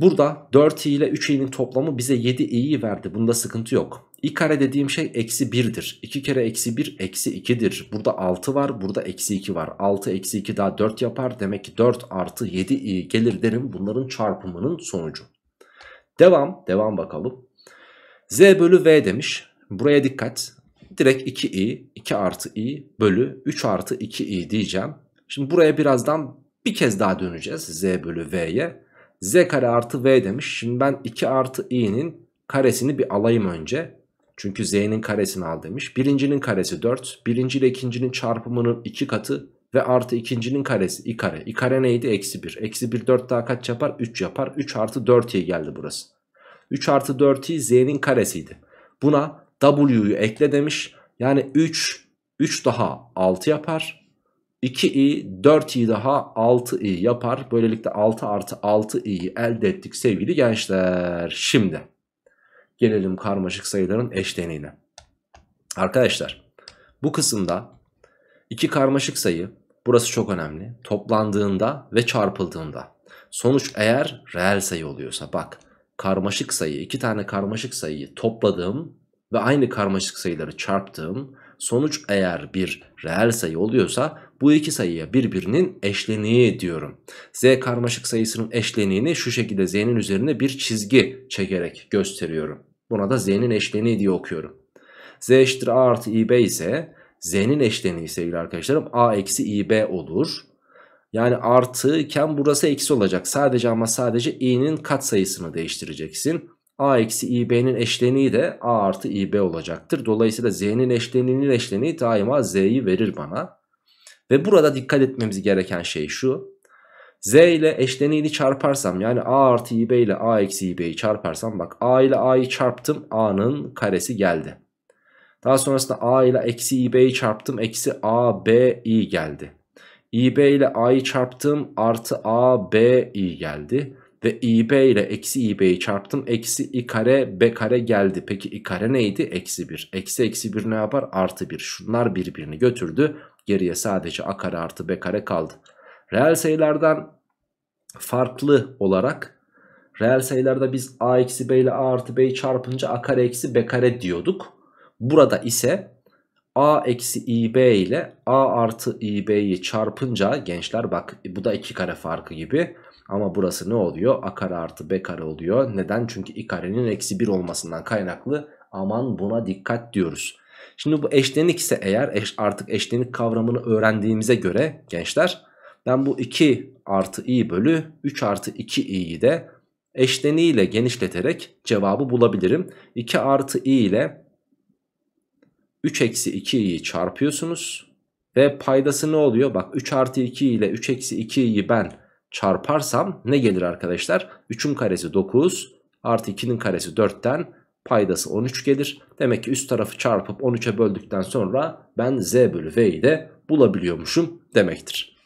Burada 4i ile 3i'nin toplamı bize 7i'yi verdi. Bunda sıkıntı yok. i kare dediğim şey eksi 1'dir. 2 kere eksi 1 eksi 2'dir. Burada 6 var burada eksi 2 var. 6 eksi 2 daha 4 yapar. Demek ki 4 artı 7i gelir derim. Bunların çarpımının sonucu. Devam. Devam bakalım. z bölü v demiş. Buraya dikkat. Direkt 2i 2 artı i bölü 3 artı 2i diyeceğim. Şimdi buraya birazdan bir kez daha döneceğiz. z bölü v'ye z kare artı v demiş. Şimdi ben 2 artı i'nin karesini bir alayım önce. Çünkü z'nin karesini al demiş. Birincinin karesi 4. Birinci ile ikincinin çarpımının 2 katı ve artı ikincinin karesi i kare. i kare neydi? Eksi 1. Eksi 1 4 daha kaç yapar? 3 yapar. 3 artı 4 i geldi burası. 3 artı 4 i z'nin karesiydi. Buna w'yu ekle demiş. Yani 3 3 daha 6 yapar. 2i 4i daha 6i yapar. Böylelikle 6 artı 6i'yi elde ettik sevgili gençler. Şimdi gelelim karmaşık sayıların eşleniğine. Arkadaşlar bu kısımda iki karmaşık sayı burası çok önemli. Toplandığında ve çarpıldığında sonuç eğer reel sayı oluyorsa bak karmaşık sayı iki tane karmaşık sayıyı topladığım ve aynı karmaşık sayıları çarptığım sonuç eğer bir reel sayı oluyorsa bu iki sayıya birbirinin eşleniği diyorum. Z karmaşık sayısının eşleniğini şu şekilde z'nin üzerine bir çizgi çekerek gösteriyorum. Buna da z'nin eşleniği diye okuyorum. z eşittir a artı ib ise z'nin eşleniği sevgili arkadaşlarım a eksi ib olur. Yani artı iken burası eksi olacak. Sadece ama sadece i'nin katsayısını değiştireceksin. A eksi IB'nin eşleniği de A artı IB olacaktır. Dolayısıyla Z'nin eşleniğinin eşleniği daima Z'yi verir bana. Ve burada dikkat etmemiz gereken şey şu. Z ile eşleniğini çarparsam yani A artı IB ile A eksi IB'yi çarparsam bak A ile A'yı çarptım A'nın karesi geldi. Daha sonrasında A ile eksi IB'yi çarptım eksi ABI geldi. IB ile A'yı çarptım artı ABI geldi ve ib ile eksi ib'yi çarptım. Eksi i kare b kare geldi. Peki i kare neydi? Eksi 1. Eksi eksi 1 ne yapar? Artı 1. Şunlar birbirini götürdü. Geriye sadece a kare artı b kare kaldı. Reel sayılardan farklı olarak reel sayılarda biz a eksi b ile a artı b'yi çarpınca a kare eksi b kare diyorduk. Burada ise a eksi ib ile a artı ib'yi çarpınca gençler bak bu da iki kare farkı gibi ama burası ne oluyor? A kare artı B kare oluyor. Neden? Çünkü i karenin eksi 1 olmasından kaynaklı. Aman buna dikkat diyoruz. Şimdi bu eşlenik ise eğer eş, artık eşlenik kavramını öğrendiğimize göre gençler ben bu 2 artı i bölü 3 artı 2 i'yi de eşleniğiyle genişleterek cevabı bulabilirim. 2 artı i ile 3 eksi 2i'yi çarpıyorsunuz. Ve paydası ne oluyor? Bak 3 artı 2 ile 3 eksi iyi ben çarparsam ne gelir arkadaşlar? 3'ün karesi 9 artı 2'nin karesi 4'ten paydası 13 gelir. Demek ki üst tarafı çarpıp 13'e böldükten sonra ben z bölü v'yi de bulabiliyormuşum demektir.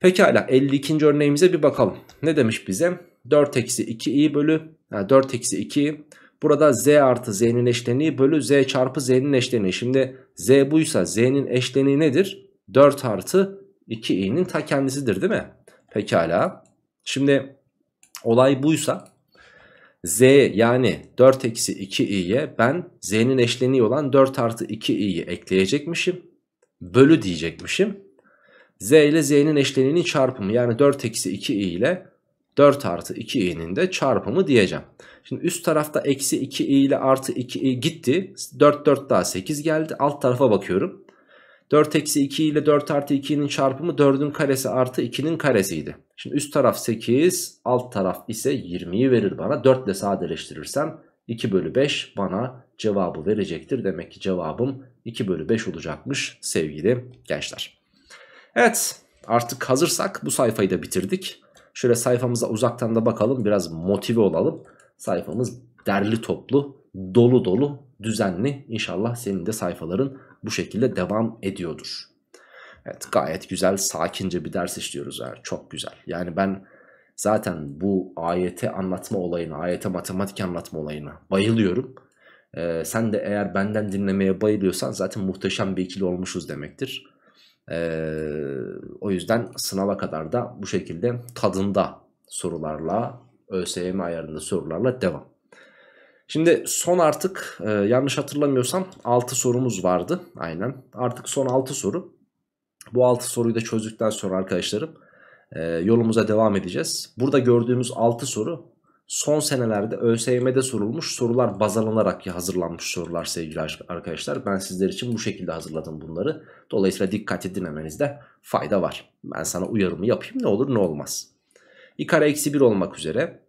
Pekala 52. örneğimize bir bakalım. Ne demiş bize? 4 eksi 2 i bölü yani 4 eksi 2 burada z artı z'nin eşleniği bölü z çarpı z'nin eşleniği. Şimdi z buysa z'nin eşleniği nedir? 4 artı 2i'nin ta kendisidir değil mi? Pekala. Şimdi olay buysa z yani 4 eksi 2i'ye ben z'nin eşleniği olan 4 artı 2i'yi ekleyecekmişim. Bölü diyecekmişim. z ile z'nin eşleniğinin çarpımı yani 4 eksi 2i ile 4 artı 2i'nin de çarpımı diyeceğim. Şimdi üst tarafta eksi 2i ile artı 2i gitti. 4 4 daha 8 geldi. Alt tarafa bakıyorum. 4 eksi 2 ile 4 artı 2'nin çarpımı 4'ün karesi artı 2'nin karesiydi. Şimdi üst taraf 8 alt taraf ise 20'yi verir bana 4 ile sadeleştirirsem 2 bölü 5 bana cevabı verecektir. Demek ki cevabım 2 bölü 5 olacakmış sevgili gençler. Evet artık hazırsak bu sayfayı da bitirdik. Şöyle sayfamıza uzaktan da bakalım biraz motive olalım. Sayfamız derli toplu dolu dolu düzenli. İnşallah senin de sayfaların bu şekilde devam ediyordur. Evet gayet güzel sakince bir ders işliyoruz. Yani. Çok güzel. Yani ben zaten bu ayete anlatma olayına, ayete matematik anlatma olayına bayılıyorum. Ee, sen de eğer benden dinlemeye bayılıyorsan zaten muhteşem bir ikili olmuşuz demektir. Ee, o yüzden sınava kadar da bu şekilde tadında sorularla, ÖSYM ayarında sorularla devam. Şimdi son artık e, yanlış hatırlamıyorsam 6 sorumuz vardı. Aynen. Artık son 6 soru. Bu 6 soruyu da çözdükten sonra arkadaşlarım e, yolumuza devam edeceğiz. Burada gördüğümüz 6 soru son senelerde ÖSYM'de sorulmuş sorular baz alınarak hazırlanmış sorular sevgili arkadaşlar. Ben sizler için bu şekilde hazırladım bunları. Dolayısıyla dikkat dinlemenizde fayda var. Ben sana uyarımı yapayım ne olur ne olmaz. i kare eksi 1 olmak üzere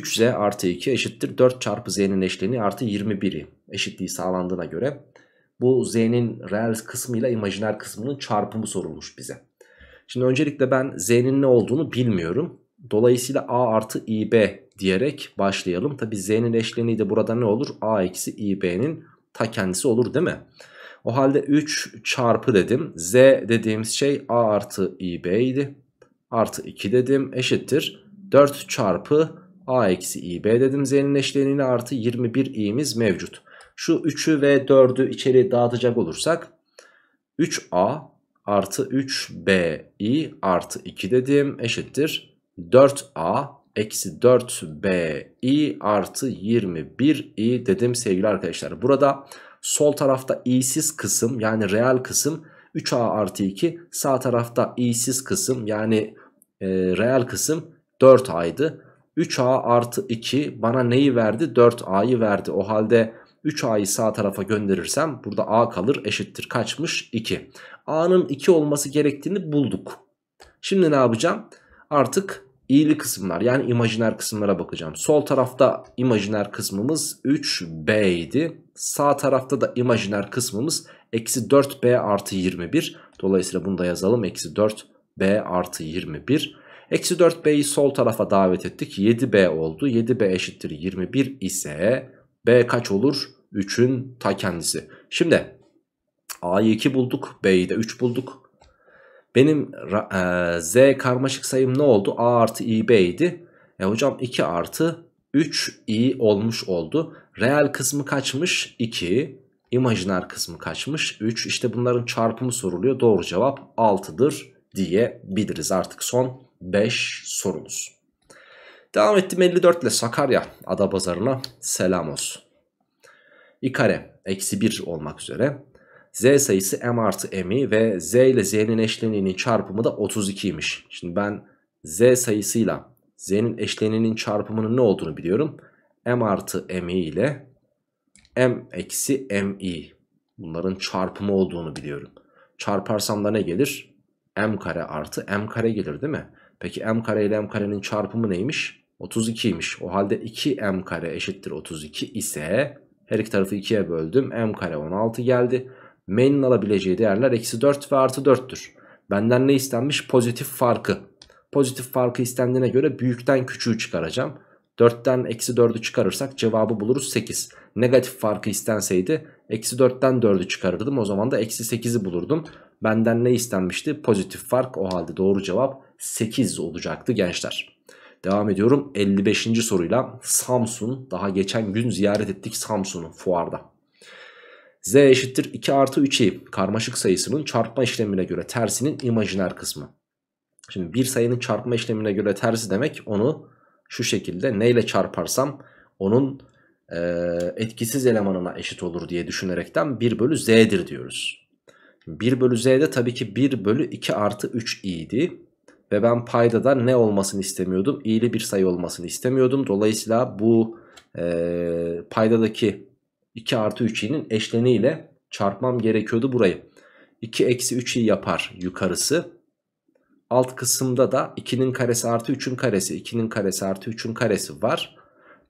3z artı 2 eşittir 4 çarpı z'nin eşleni artı 21'i eşitliği sağlandığına göre bu z'nin reel kısmıyla imajiner kısmının çarpımı sorulmuş bize. Şimdi öncelikle ben z'nin ne olduğunu bilmiyorum. Dolayısıyla a artı ib diyerek başlayalım. Tabi z'nin eşleniği de burada ne olur? a eksi ib'nin ta kendisi olur değil mi? O halde 3 çarpı dedim. z dediğimiz şey a artı ib idi. Artı 2 dedim eşittir. 4 çarpı A eksi i b dedim z'nin eşleniğine artı 21 i'miz mevcut. Şu 3'ü ve 4'ü içeri dağıtacak olursak 3a artı 3 bi artı 2 dedim eşittir 4a eksi 4 bi artı 21 i dedim sevgili arkadaşlar. Burada sol tarafta i'siz kısım yani reel kısım 3a artı 2 sağ tarafta i'siz kısım yani e, reel kısım 4a'ydı. 3a artı 2 bana neyi verdi? 4a'yı verdi. O halde 3a'yı sağ tarafa gönderirsem burada a kalır eşittir. Kaçmış? 2. a'nın 2 olması gerektiğini bulduk. Şimdi ne yapacağım? Artık iyili kısımlar yani imajiner kısımlara bakacağım. Sol tarafta imajiner kısmımız 3b idi. Sağ tarafta da imajiner kısmımız eksi 4b artı 21. Dolayısıyla bunu da yazalım. Eksi 4b artı 21. Eksi 4b'yi sol tarafa davet ettik. 7b oldu. 7b eşittir 21 ise b kaç olur? 3'ün ta kendisi. Şimdi a'yı 2 bulduk. b'yi de 3 bulduk. Benim e, z karmaşık sayım ne oldu? a artı i b idi. E hocam 2 artı 3i olmuş oldu. Reel kısmı kaçmış? 2. İmajinar kısmı kaçmış? 3. İşte bunların çarpımı soruluyor. Doğru cevap 6'dır diyebiliriz artık son 5 sorunuz. Devam ettim 54 ile Sakarya ada pazarına selam olsun. i kare eksi 1 olmak üzere. Z sayısı m artı m'i ve z ile z'nin eşleninin çarpımı da 32'ymiş. Şimdi ben z sayısıyla z'nin eşleninin çarpımının ne olduğunu biliyorum. m artı m'i ile m eksi m'i bunların çarpımı olduğunu biliyorum. Çarparsam da ne gelir? m kare artı m kare gelir değil mi? Peki m kare ile m karenin çarpımı neymiş? 32'ymiş. O halde 2m kare eşittir 32 ise her iki tarafı 2'ye böldüm. m kare 16 geldi. M'nin alabileceği değerler eksi 4 ve artı 4'tür. Benden ne istenmiş? Pozitif farkı. Pozitif farkı istendiğine göre büyükten küçüğü çıkaracağım. 4'ten eksi 4'ü çıkarırsak cevabı buluruz 8. Negatif farkı istenseydi eksi 4'ten 4'ü çıkarırdım. O zaman da eksi 8'i bulurdum. Benden ne istenmişti? Pozitif fark. O halde doğru cevap 8 olacaktı gençler. Devam ediyorum 55. soruyla Samsun daha geçen gün ziyaret ettik Samsun'u fuarda. Z eşittir 2 artı 3'i karmaşık sayısının çarpma işlemine göre tersinin imajiner kısmı. Şimdi bir sayının çarpma işlemine göre tersi demek onu şu şekilde neyle çarparsam onun e, etkisiz elemanına eşit olur diye düşünerekten 1 bölü z'dir diyoruz. 1 bölü z'de tabii ki 1 bölü 2 artı 3 i'ydi. Ve ben payda da ne olmasını istemiyordum? İyili bir sayı olmasını istemiyordum. Dolayısıyla bu e, paydadaki 2 artı 3i'nin eşleniyle çarpmam gerekiyordu burayı. 2 eksi 3i yapar yukarısı. Alt kısımda da 2'nin karesi artı 3'ün karesi. 2'nin karesi artı 3'ün karesi var.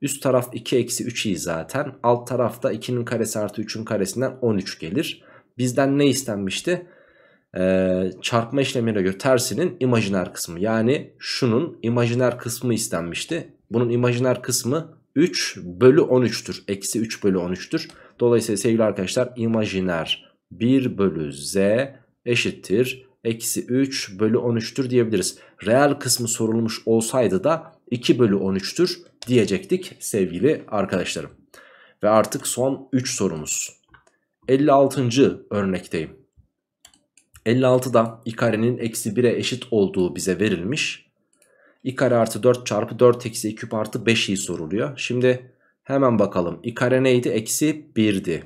Üst taraf 2 eksi 3i zaten. Alt tarafta 2'nin karesi artı 3'ün karesinden 13 gelir. Bizden ne istenmişti? e, çarpma işlemine göre tersinin imajiner kısmı. Yani şunun imajiner kısmı istenmişti. Bunun imajiner kısmı 3 bölü 13'tür. Eksi 3 bölü 13'tür. Dolayısıyla sevgili arkadaşlar imajiner 1 bölü z eşittir. Eksi 3 bölü 13'tür diyebiliriz. Reel kısmı sorulmuş olsaydı da 2 bölü 13'tür diyecektik sevgili arkadaşlarım. Ve artık son 3 sorumuz. 56. örnekteyim. 56'da i karenin eksi 1'e eşit olduğu bize verilmiş. i kare artı 4 çarpı 4 eksi i küp artı 5'i soruluyor. Şimdi hemen bakalım i kare neydi? Eksi 1'di.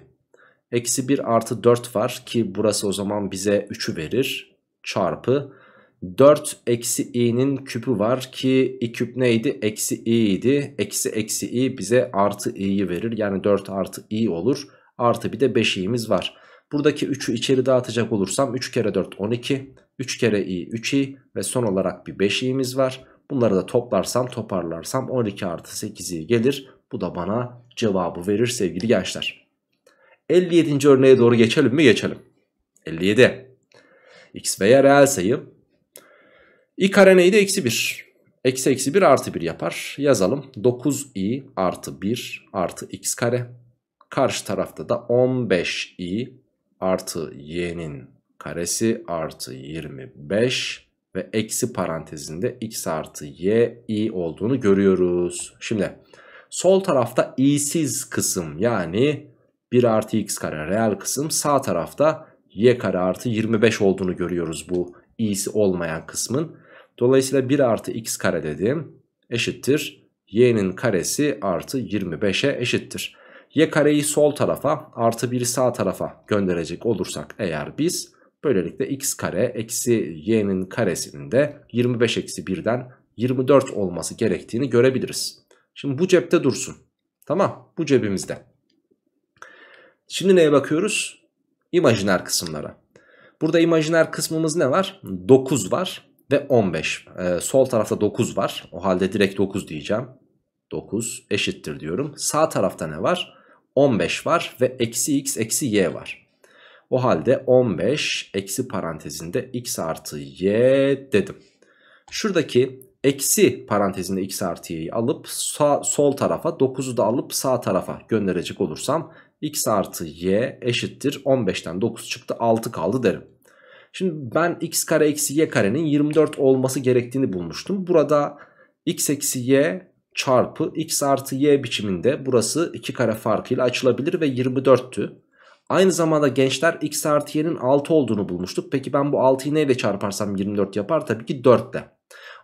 Eksi 1 artı 4 var ki burası o zaman bize 3'ü verir. Çarpı 4 eksi i'nin küpü var ki i küp neydi? Eksi i idi. Eksi eksi i bize artı i'yi verir. Yani 4 artı i olur. Artı bir de 5 var. Buradaki 3'ü içeri dağıtacak olursam 3 kere 4 12. 3 kere i 3i ve son olarak bir 5i'miz var. Bunları da toplarsam toparlarsam 12 artı 8i gelir. Bu da bana cevabı verir sevgili gençler. 57. örneğe doğru geçelim mi? Geçelim. 57. X veya reel sayı. i kare neydi? Eksi 1. Eksi eksi 1 artı 1 yapar. Yazalım. 9i artı 1 artı x kare. Karşı tarafta da 15i artı y'nin karesi artı 25 ve eksi parantezinde x artı y i olduğunu görüyoruz. Şimdi sol tarafta i'siz kısım yani 1 artı x kare reel kısım sağ tarafta y kare artı 25 olduğunu görüyoruz bu i'si olmayan kısmın. Dolayısıyla 1 artı x kare dedim eşittir y'nin karesi artı 25'e eşittir y kareyi sol tarafa artı 1'i sağ tarafa gönderecek olursak eğer biz böylelikle x kare eksi y'nin karesinin de 25 eksi 1'den 24 olması gerektiğini görebiliriz. Şimdi bu cepte dursun. Tamam bu cebimizde. Şimdi neye bakıyoruz? İmajiner kısımlara. Burada imajiner kısmımız ne var? 9 var ve 15. Ee, sol tarafta 9 var. O halde direkt 9 diyeceğim. 9 eşittir diyorum. Sağ tarafta ne var? 15 var ve eksi x eksi y var. O halde 15 eksi parantezinde x artı y dedim. Şuradaki eksi parantezinde x artı y'yi alıp sağ, sol tarafa 9'u da alıp sağ tarafa gönderecek olursam x artı y eşittir 15'ten 9 çıktı 6 kaldı derim. Şimdi ben x kare eksi y karenin 24 olması gerektiğini bulmuştum. Burada x eksi y çarpı x artı y biçiminde burası 2 kare farkıyla açılabilir ve 24'tü. Aynı zamanda gençler x artı y'nin 6 olduğunu bulmuştuk. Peki ben bu 6'yı neyle çarparsam 24 yapar? Tabii ki 4 ile.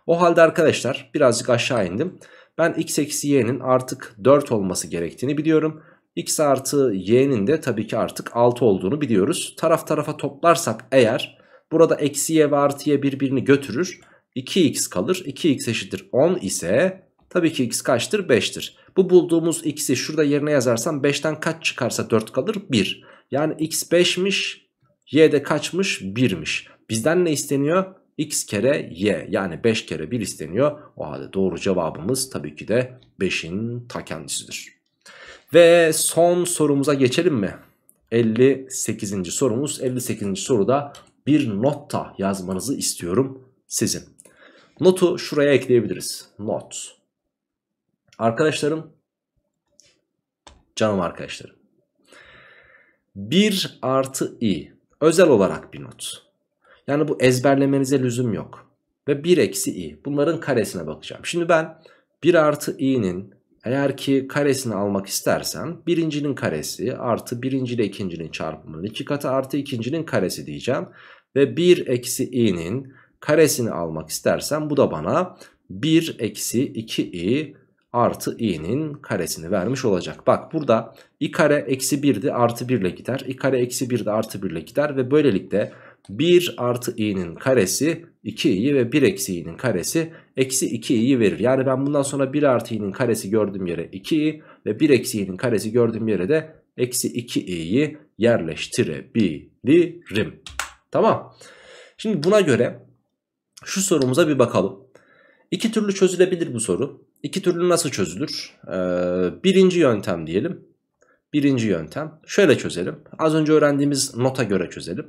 O halde arkadaşlar birazcık aşağı indim. Ben x eksi y'nin artık 4 olması gerektiğini biliyorum. x artı y'nin de tabii ki artık 6 olduğunu biliyoruz. Taraf tarafa toplarsak eğer burada eksi y ve artı y birbirini götürür. 2x kalır. 2x eşittir 10 ise Tabii ki x kaçtır? 5'tir. Bu bulduğumuz x'i şurada yerine yazarsam 5'ten kaç çıkarsa 4 kalır? 1. Yani x 5'miş, y de kaçmış? 1'miş. Bizden ne isteniyor? x kere y yani 5 kere 1 isteniyor. O halde doğru cevabımız tabii ki de 5'in ta kendisidir. Ve son sorumuza geçelim mi? 58. sorumuz 58. soruda bir nota yazmanızı istiyorum sizin. Notu şuraya ekleyebiliriz. Not. Arkadaşlarım, canım arkadaşlarım. 1 artı i özel olarak bir not. Yani bu ezberlemenize lüzum yok. Ve 1 eksi i bunların karesine bakacağım. Şimdi ben 1 artı i'nin eğer ki karesini almak istersen birincinin karesi artı birinci ikincinin çarpımının iki katı artı ikincinin karesi diyeceğim. Ve 1 eksi i'nin karesini almak istersen bu da bana 1 eksi 2i artı i'nin karesini vermiş olacak. Bak burada i kare eksi 1'di artı 1 ile gider. i kare eksi 1'di artı 1 ile gider ve böylelikle 1 artı i'nin karesi 2i'yi ve 1 eksi i'nin karesi eksi 2i'yi verir. Yani ben bundan sonra 1 artı i'nin karesi gördüğüm yere 2i ve 1 eksi i'nin karesi gördüğüm yere de eksi 2i'yi yerleştirebilirim. Tamam. Şimdi buna göre şu sorumuza bir bakalım. İki türlü çözülebilir bu soru. İki türlü nasıl çözülür? Ee, birinci yöntem diyelim. Birinci yöntem. Şöyle çözelim. Az önce öğrendiğimiz nota göre çözelim.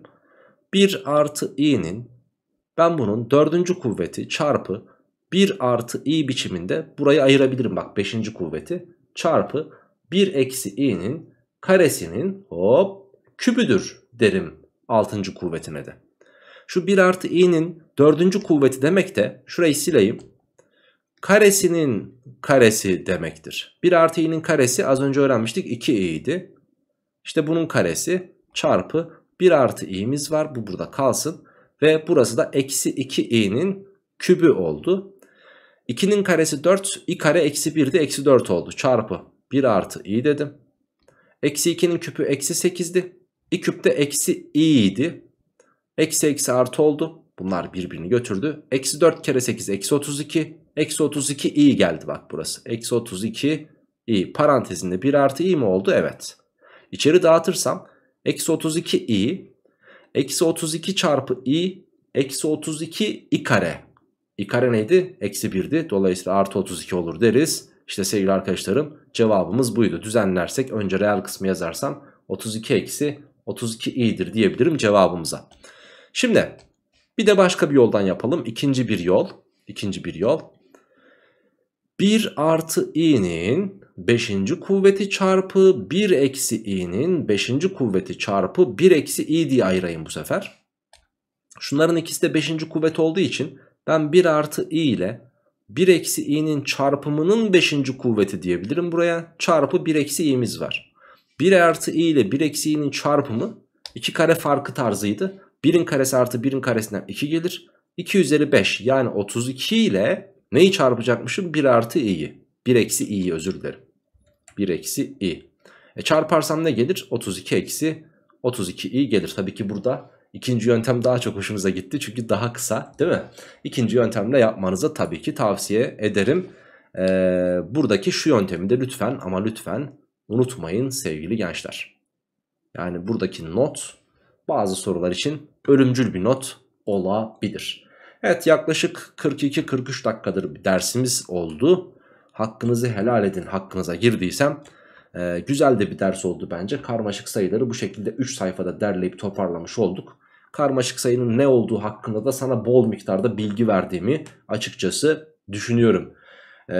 1 artı i'nin ben bunun dördüncü kuvveti çarpı 1 artı i biçiminde burayı ayırabilirim bak beşinci kuvveti çarpı 1 eksi i'nin karesinin hop kübüdür derim altıncı kuvvetine de. Şu 1 artı i'nin dördüncü kuvveti demek de şurayı sileyim karesinin karesi demektir. 1 artı i'nin karesi az önce öğrenmiştik 2i idi. İşte bunun karesi çarpı 1 artı i'miz var bu burada kalsın. Ve burası da eksi 2i'nin kübü oldu. 2'nin karesi 4 i kare eksi 1 de eksi 4 oldu çarpı 1 artı i dedim. Eksi 2'nin küpü eksi 8'di. i küpte eksi i idi. Eksi eksi artı oldu. Bunlar birbirini götürdü. Eksi 4 kere 8 eksi 32. Eksi 32 i geldi bak burası. Eksi 32 i parantezinde 1 artı i mi oldu? Evet. İçeri dağıtırsam eksi 32 i eksi 32 çarpı i eksi 32 i kare. i kare neydi? Eksi 1'di. Dolayısıyla artı 32 olur deriz. İşte sevgili arkadaşlarım cevabımız buydu. Düzenlersek önce reel kısmı yazarsam 32 eksi 32 i'dir diyebilirim cevabımıza. Şimdi bir de başka bir yoldan yapalım. İkinci bir yol. İkinci bir yol. 1 artı i'nin 5. kuvveti çarpı 1 eksi i'nin 5. kuvveti çarpı 1 eksi i diye ayırayım bu sefer. Şunların ikisi de 5. kuvvet olduğu için ben 1 artı i ile 1 eksi i'nin çarpımının 5. kuvveti diyebilirim buraya. Çarpı 1 eksi i'miz var. 1 artı i ile 1 eksi i'nin çarpımı 2 kare farkı tarzıydı. 1'in karesi artı 1'in karesinden 2 gelir. 2 üzeri 5 yani 32 ile Neyi çarpacakmışım? 1 artı i'yi. 1 eksi i'yi özür dilerim. 1 eksi i. E çarparsam ne gelir? 32 eksi 32 i gelir. Tabii ki burada ikinci yöntem daha çok hoşunuza gitti. Çünkü daha kısa değil mi? İkinci yöntemle yapmanızı tabii ki tavsiye ederim. Ee, buradaki şu yöntemi de lütfen ama lütfen unutmayın sevgili gençler. Yani buradaki not bazı sorular için ölümcül bir not olabilir. Evet yaklaşık 42-43 dakikadır bir dersimiz oldu. Hakkınızı helal edin hakkınıza girdiysem. E, güzel de bir ders oldu bence. Karmaşık sayıları bu şekilde 3 sayfada derleyip toparlamış olduk. Karmaşık sayının ne olduğu hakkında da sana bol miktarda bilgi verdiğimi açıkçası düşünüyorum. E,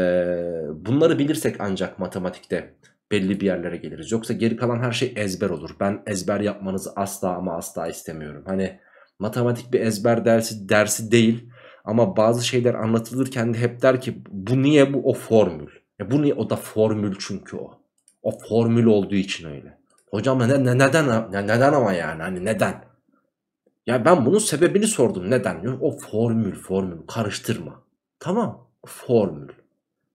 bunları bilirsek ancak matematikte belli bir yerlere geliriz. Yoksa geri kalan her şey ezber olur. Ben ezber yapmanızı asla ama asla istemiyorum. Hani matematik bir ezber dersi dersi değil. Ama bazı şeyler anlatılırken de hep der ki bu niye bu o formül. Ya e, bu niye o da formül çünkü o. O formül olduğu için öyle. Hocam ne, neden ya neden ama yani hani neden? Ya ben bunun sebebini sordum neden? o formül formül karıştırma. Tamam formül.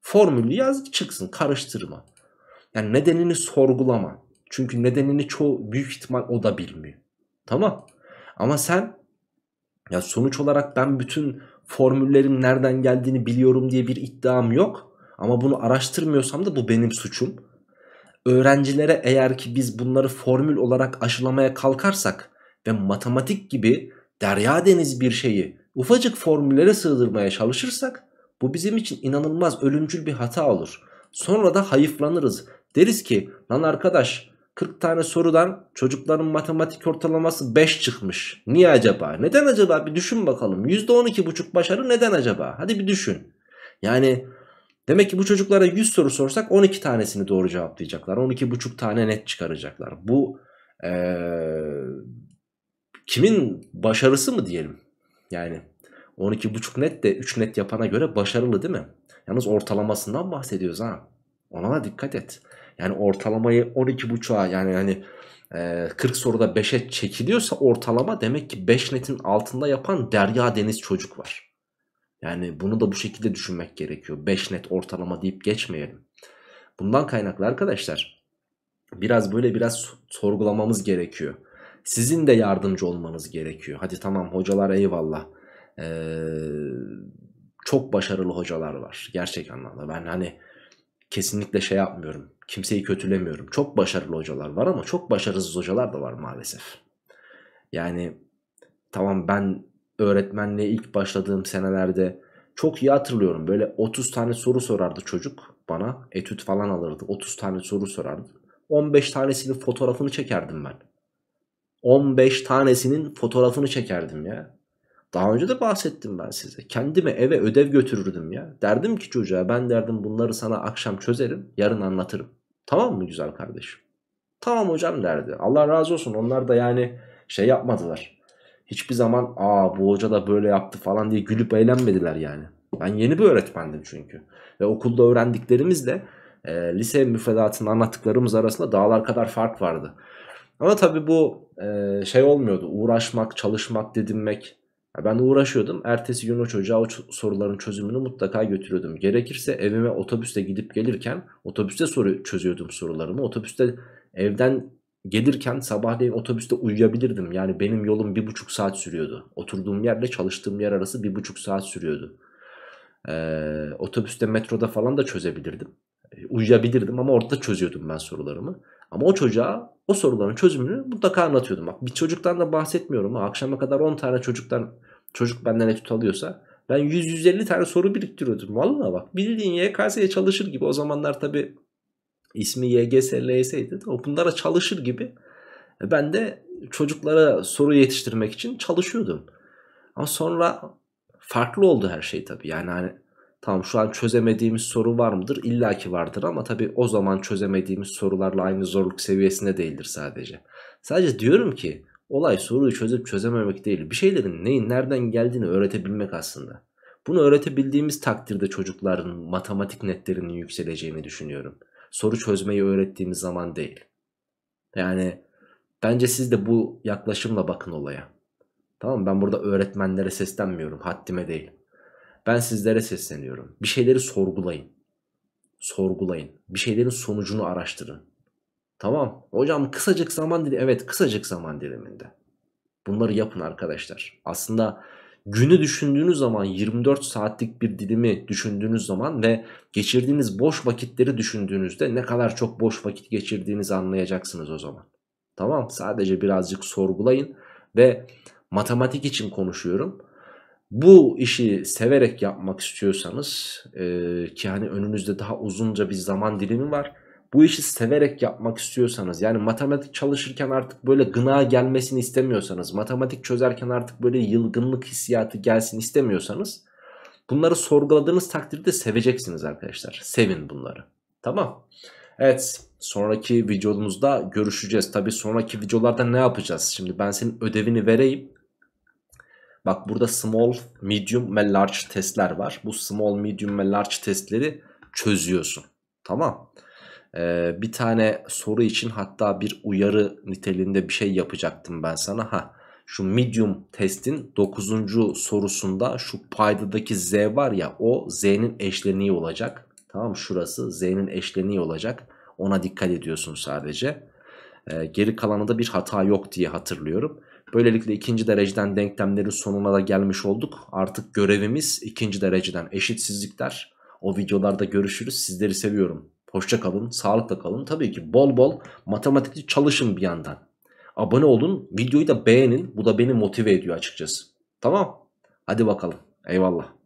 Formülü yaz çıksın karıştırma. Yani nedenini sorgulama. Çünkü nedenini çoğu büyük ihtimal o da bilmiyor. Tamam. Ama sen ya sonuç olarak ben bütün formüllerin nereden geldiğini biliyorum diye bir iddiam yok. Ama bunu araştırmıyorsam da bu benim suçum. Öğrencilere eğer ki biz bunları formül olarak aşılamaya kalkarsak ve matematik gibi derya deniz bir şeyi ufacık formüllere sığdırmaya çalışırsak bu bizim için inanılmaz ölümcül bir hata olur. Sonra da hayıflanırız. Deriz ki lan arkadaş 40 tane sorudan çocukların matematik ortalaması 5 çıkmış. Niye acaba? Neden acaba? Bir düşün bakalım. %12,5 başarı neden acaba? Hadi bir düşün. Yani demek ki bu çocuklara 100 soru sorsak 12 tanesini doğru cevaplayacaklar. 12,5 tane net çıkaracaklar. Bu ee, kimin başarısı mı diyelim? Yani 12,5 net de 3 net yapana göre başarılı değil mi? Yalnız ortalamasından bahsediyoruz ha. Ona da dikkat et. Yani ortalamayı 12.5'a yani hani 40 e, soruda 5'e çekiliyorsa ortalama demek ki 5 netin altında yapan derya deniz çocuk var. Yani bunu da bu şekilde düşünmek gerekiyor. 5 net ortalama deyip geçmeyelim. Bundan kaynaklı arkadaşlar biraz böyle biraz sorgulamamız gerekiyor. Sizin de yardımcı olmanız gerekiyor. Hadi tamam hocalar eyvallah. Ee, çok başarılı hocalar var gerçek anlamda. Ben hani kesinlikle şey yapmıyorum. Kimseyi kötülemiyorum. Çok başarılı hocalar var ama çok başarısız hocalar da var maalesef. Yani tamam ben öğretmenliğe ilk başladığım senelerde çok iyi hatırlıyorum. Böyle 30 tane soru sorardı çocuk bana. Etüt falan alırdı. 30 tane soru sorardı. 15 tanesinin fotoğrafını çekerdim ben. 15 tanesinin fotoğrafını çekerdim ya. Daha önce de bahsettim ben size. Kendime eve ödev götürürdüm ya. Derdim ki çocuğa ben derdim bunları sana akşam çözerim yarın anlatırım. Tamam mı güzel kardeşim? Tamam hocam derdi. Allah razı olsun onlar da yani şey yapmadılar. Hiçbir zaman aa bu hoca da böyle yaptı falan diye gülüp eğlenmediler yani. Ben yeni bir öğretmendim çünkü. Ve okulda öğrendiklerimizle e, lise müfredatında anlattıklarımız arasında dağlar kadar fark vardı. Ama tabii bu e, şey olmuyordu. Uğraşmak, çalışmak, dedinmek ben uğraşıyordum. Ertesi gün o çocuğa o soruların çözümünü mutlaka götürüyordum. Gerekirse evime otobüste gidip gelirken otobüste soru çözüyordum sorularımı. Otobüste evden gelirken sabahleyin otobüste uyuyabilirdim. Yani benim yolum bir buçuk saat sürüyordu. Oturduğum yerle çalıştığım yer arası bir buçuk saat sürüyordu. Ee, otobüste metroda falan da çözebilirdim. Ee, uyuyabilirdim ama orada çözüyordum ben sorularımı. Ama o çocuğa o soruların çözümünü mutlaka anlatıyordum. Bak bir çocuktan da bahsetmiyorum. Ha. Akşama kadar 10 tane çocuktan çocuk benden etüt alıyorsa ben 100-150 tane soru biriktiriyordum. Vallahi bak bildiğin YKS'ye çalışır gibi o zamanlar tabi ismi YGS, LS'ydi. Bunlara çalışır gibi e, ben de çocuklara soru yetiştirmek için çalışıyordum. Ama sonra farklı oldu her şey tabi. Yani hani Tamam şu an çözemediğimiz soru var mıdır? İlla ki vardır ama tabii o zaman çözemediğimiz sorularla aynı zorluk seviyesinde değildir sadece. Sadece diyorum ki olay soruyu çözüp çözememek değil. Bir şeylerin neyin nereden geldiğini öğretebilmek aslında. Bunu öğretebildiğimiz takdirde çocukların matematik netlerinin yükseleceğini düşünüyorum. Soru çözmeyi öğrettiğimiz zaman değil. Yani bence siz de bu yaklaşımla bakın olaya. Tamam ben burada öğretmenlere seslenmiyorum. Haddime değil ben sizlere sesleniyorum. Bir şeyleri sorgulayın. Sorgulayın. Bir şeylerin sonucunu araştırın. Tamam. Hocam kısacık zaman dilimi. Evet kısacık zaman diliminde. Bunları yapın arkadaşlar. Aslında günü düşündüğünüz zaman 24 saatlik bir dilimi düşündüğünüz zaman ve geçirdiğiniz boş vakitleri düşündüğünüzde ne kadar çok boş vakit geçirdiğinizi anlayacaksınız o zaman. Tamam sadece birazcık sorgulayın ve matematik için konuşuyorum bu işi severek yapmak istiyorsanız e, ki hani önünüzde daha uzunca bir zaman dilimi var. Bu işi severek yapmak istiyorsanız yani matematik çalışırken artık böyle gına gelmesini istemiyorsanız matematik çözerken artık böyle yılgınlık hissiyatı gelsin istemiyorsanız bunları sorguladığınız takdirde seveceksiniz arkadaşlar. Sevin bunları. Tamam. Evet sonraki videomuzda görüşeceğiz. Tabi sonraki videolarda ne yapacağız? Şimdi ben senin ödevini vereyim. Bak burada small, medium ve large testler var. Bu small, medium ve large testleri çözüyorsun. Tamam. Ee, bir tane soru için hatta bir uyarı niteliğinde bir şey yapacaktım ben sana. Ha, şu medium testin 9. sorusunda şu paydadaki z var ya o z'nin eşleniği olacak. Tamam şurası z'nin eşleniği olacak. Ona dikkat ediyorsun sadece. Ee, geri kalanında bir hata yok diye hatırlıyorum. Böylelikle ikinci dereceden denklemlerin sonuna da gelmiş olduk. Artık görevimiz ikinci dereceden eşitsizlikler. O videolarda görüşürüz. Sizleri seviyorum. Hoşça kalın, sağlıkla kalın. Tabii ki bol bol matematikçi çalışın bir yandan. Abone olun, videoyu da beğenin. Bu da beni motive ediyor açıkçası. Tamam. Hadi bakalım. Eyvallah.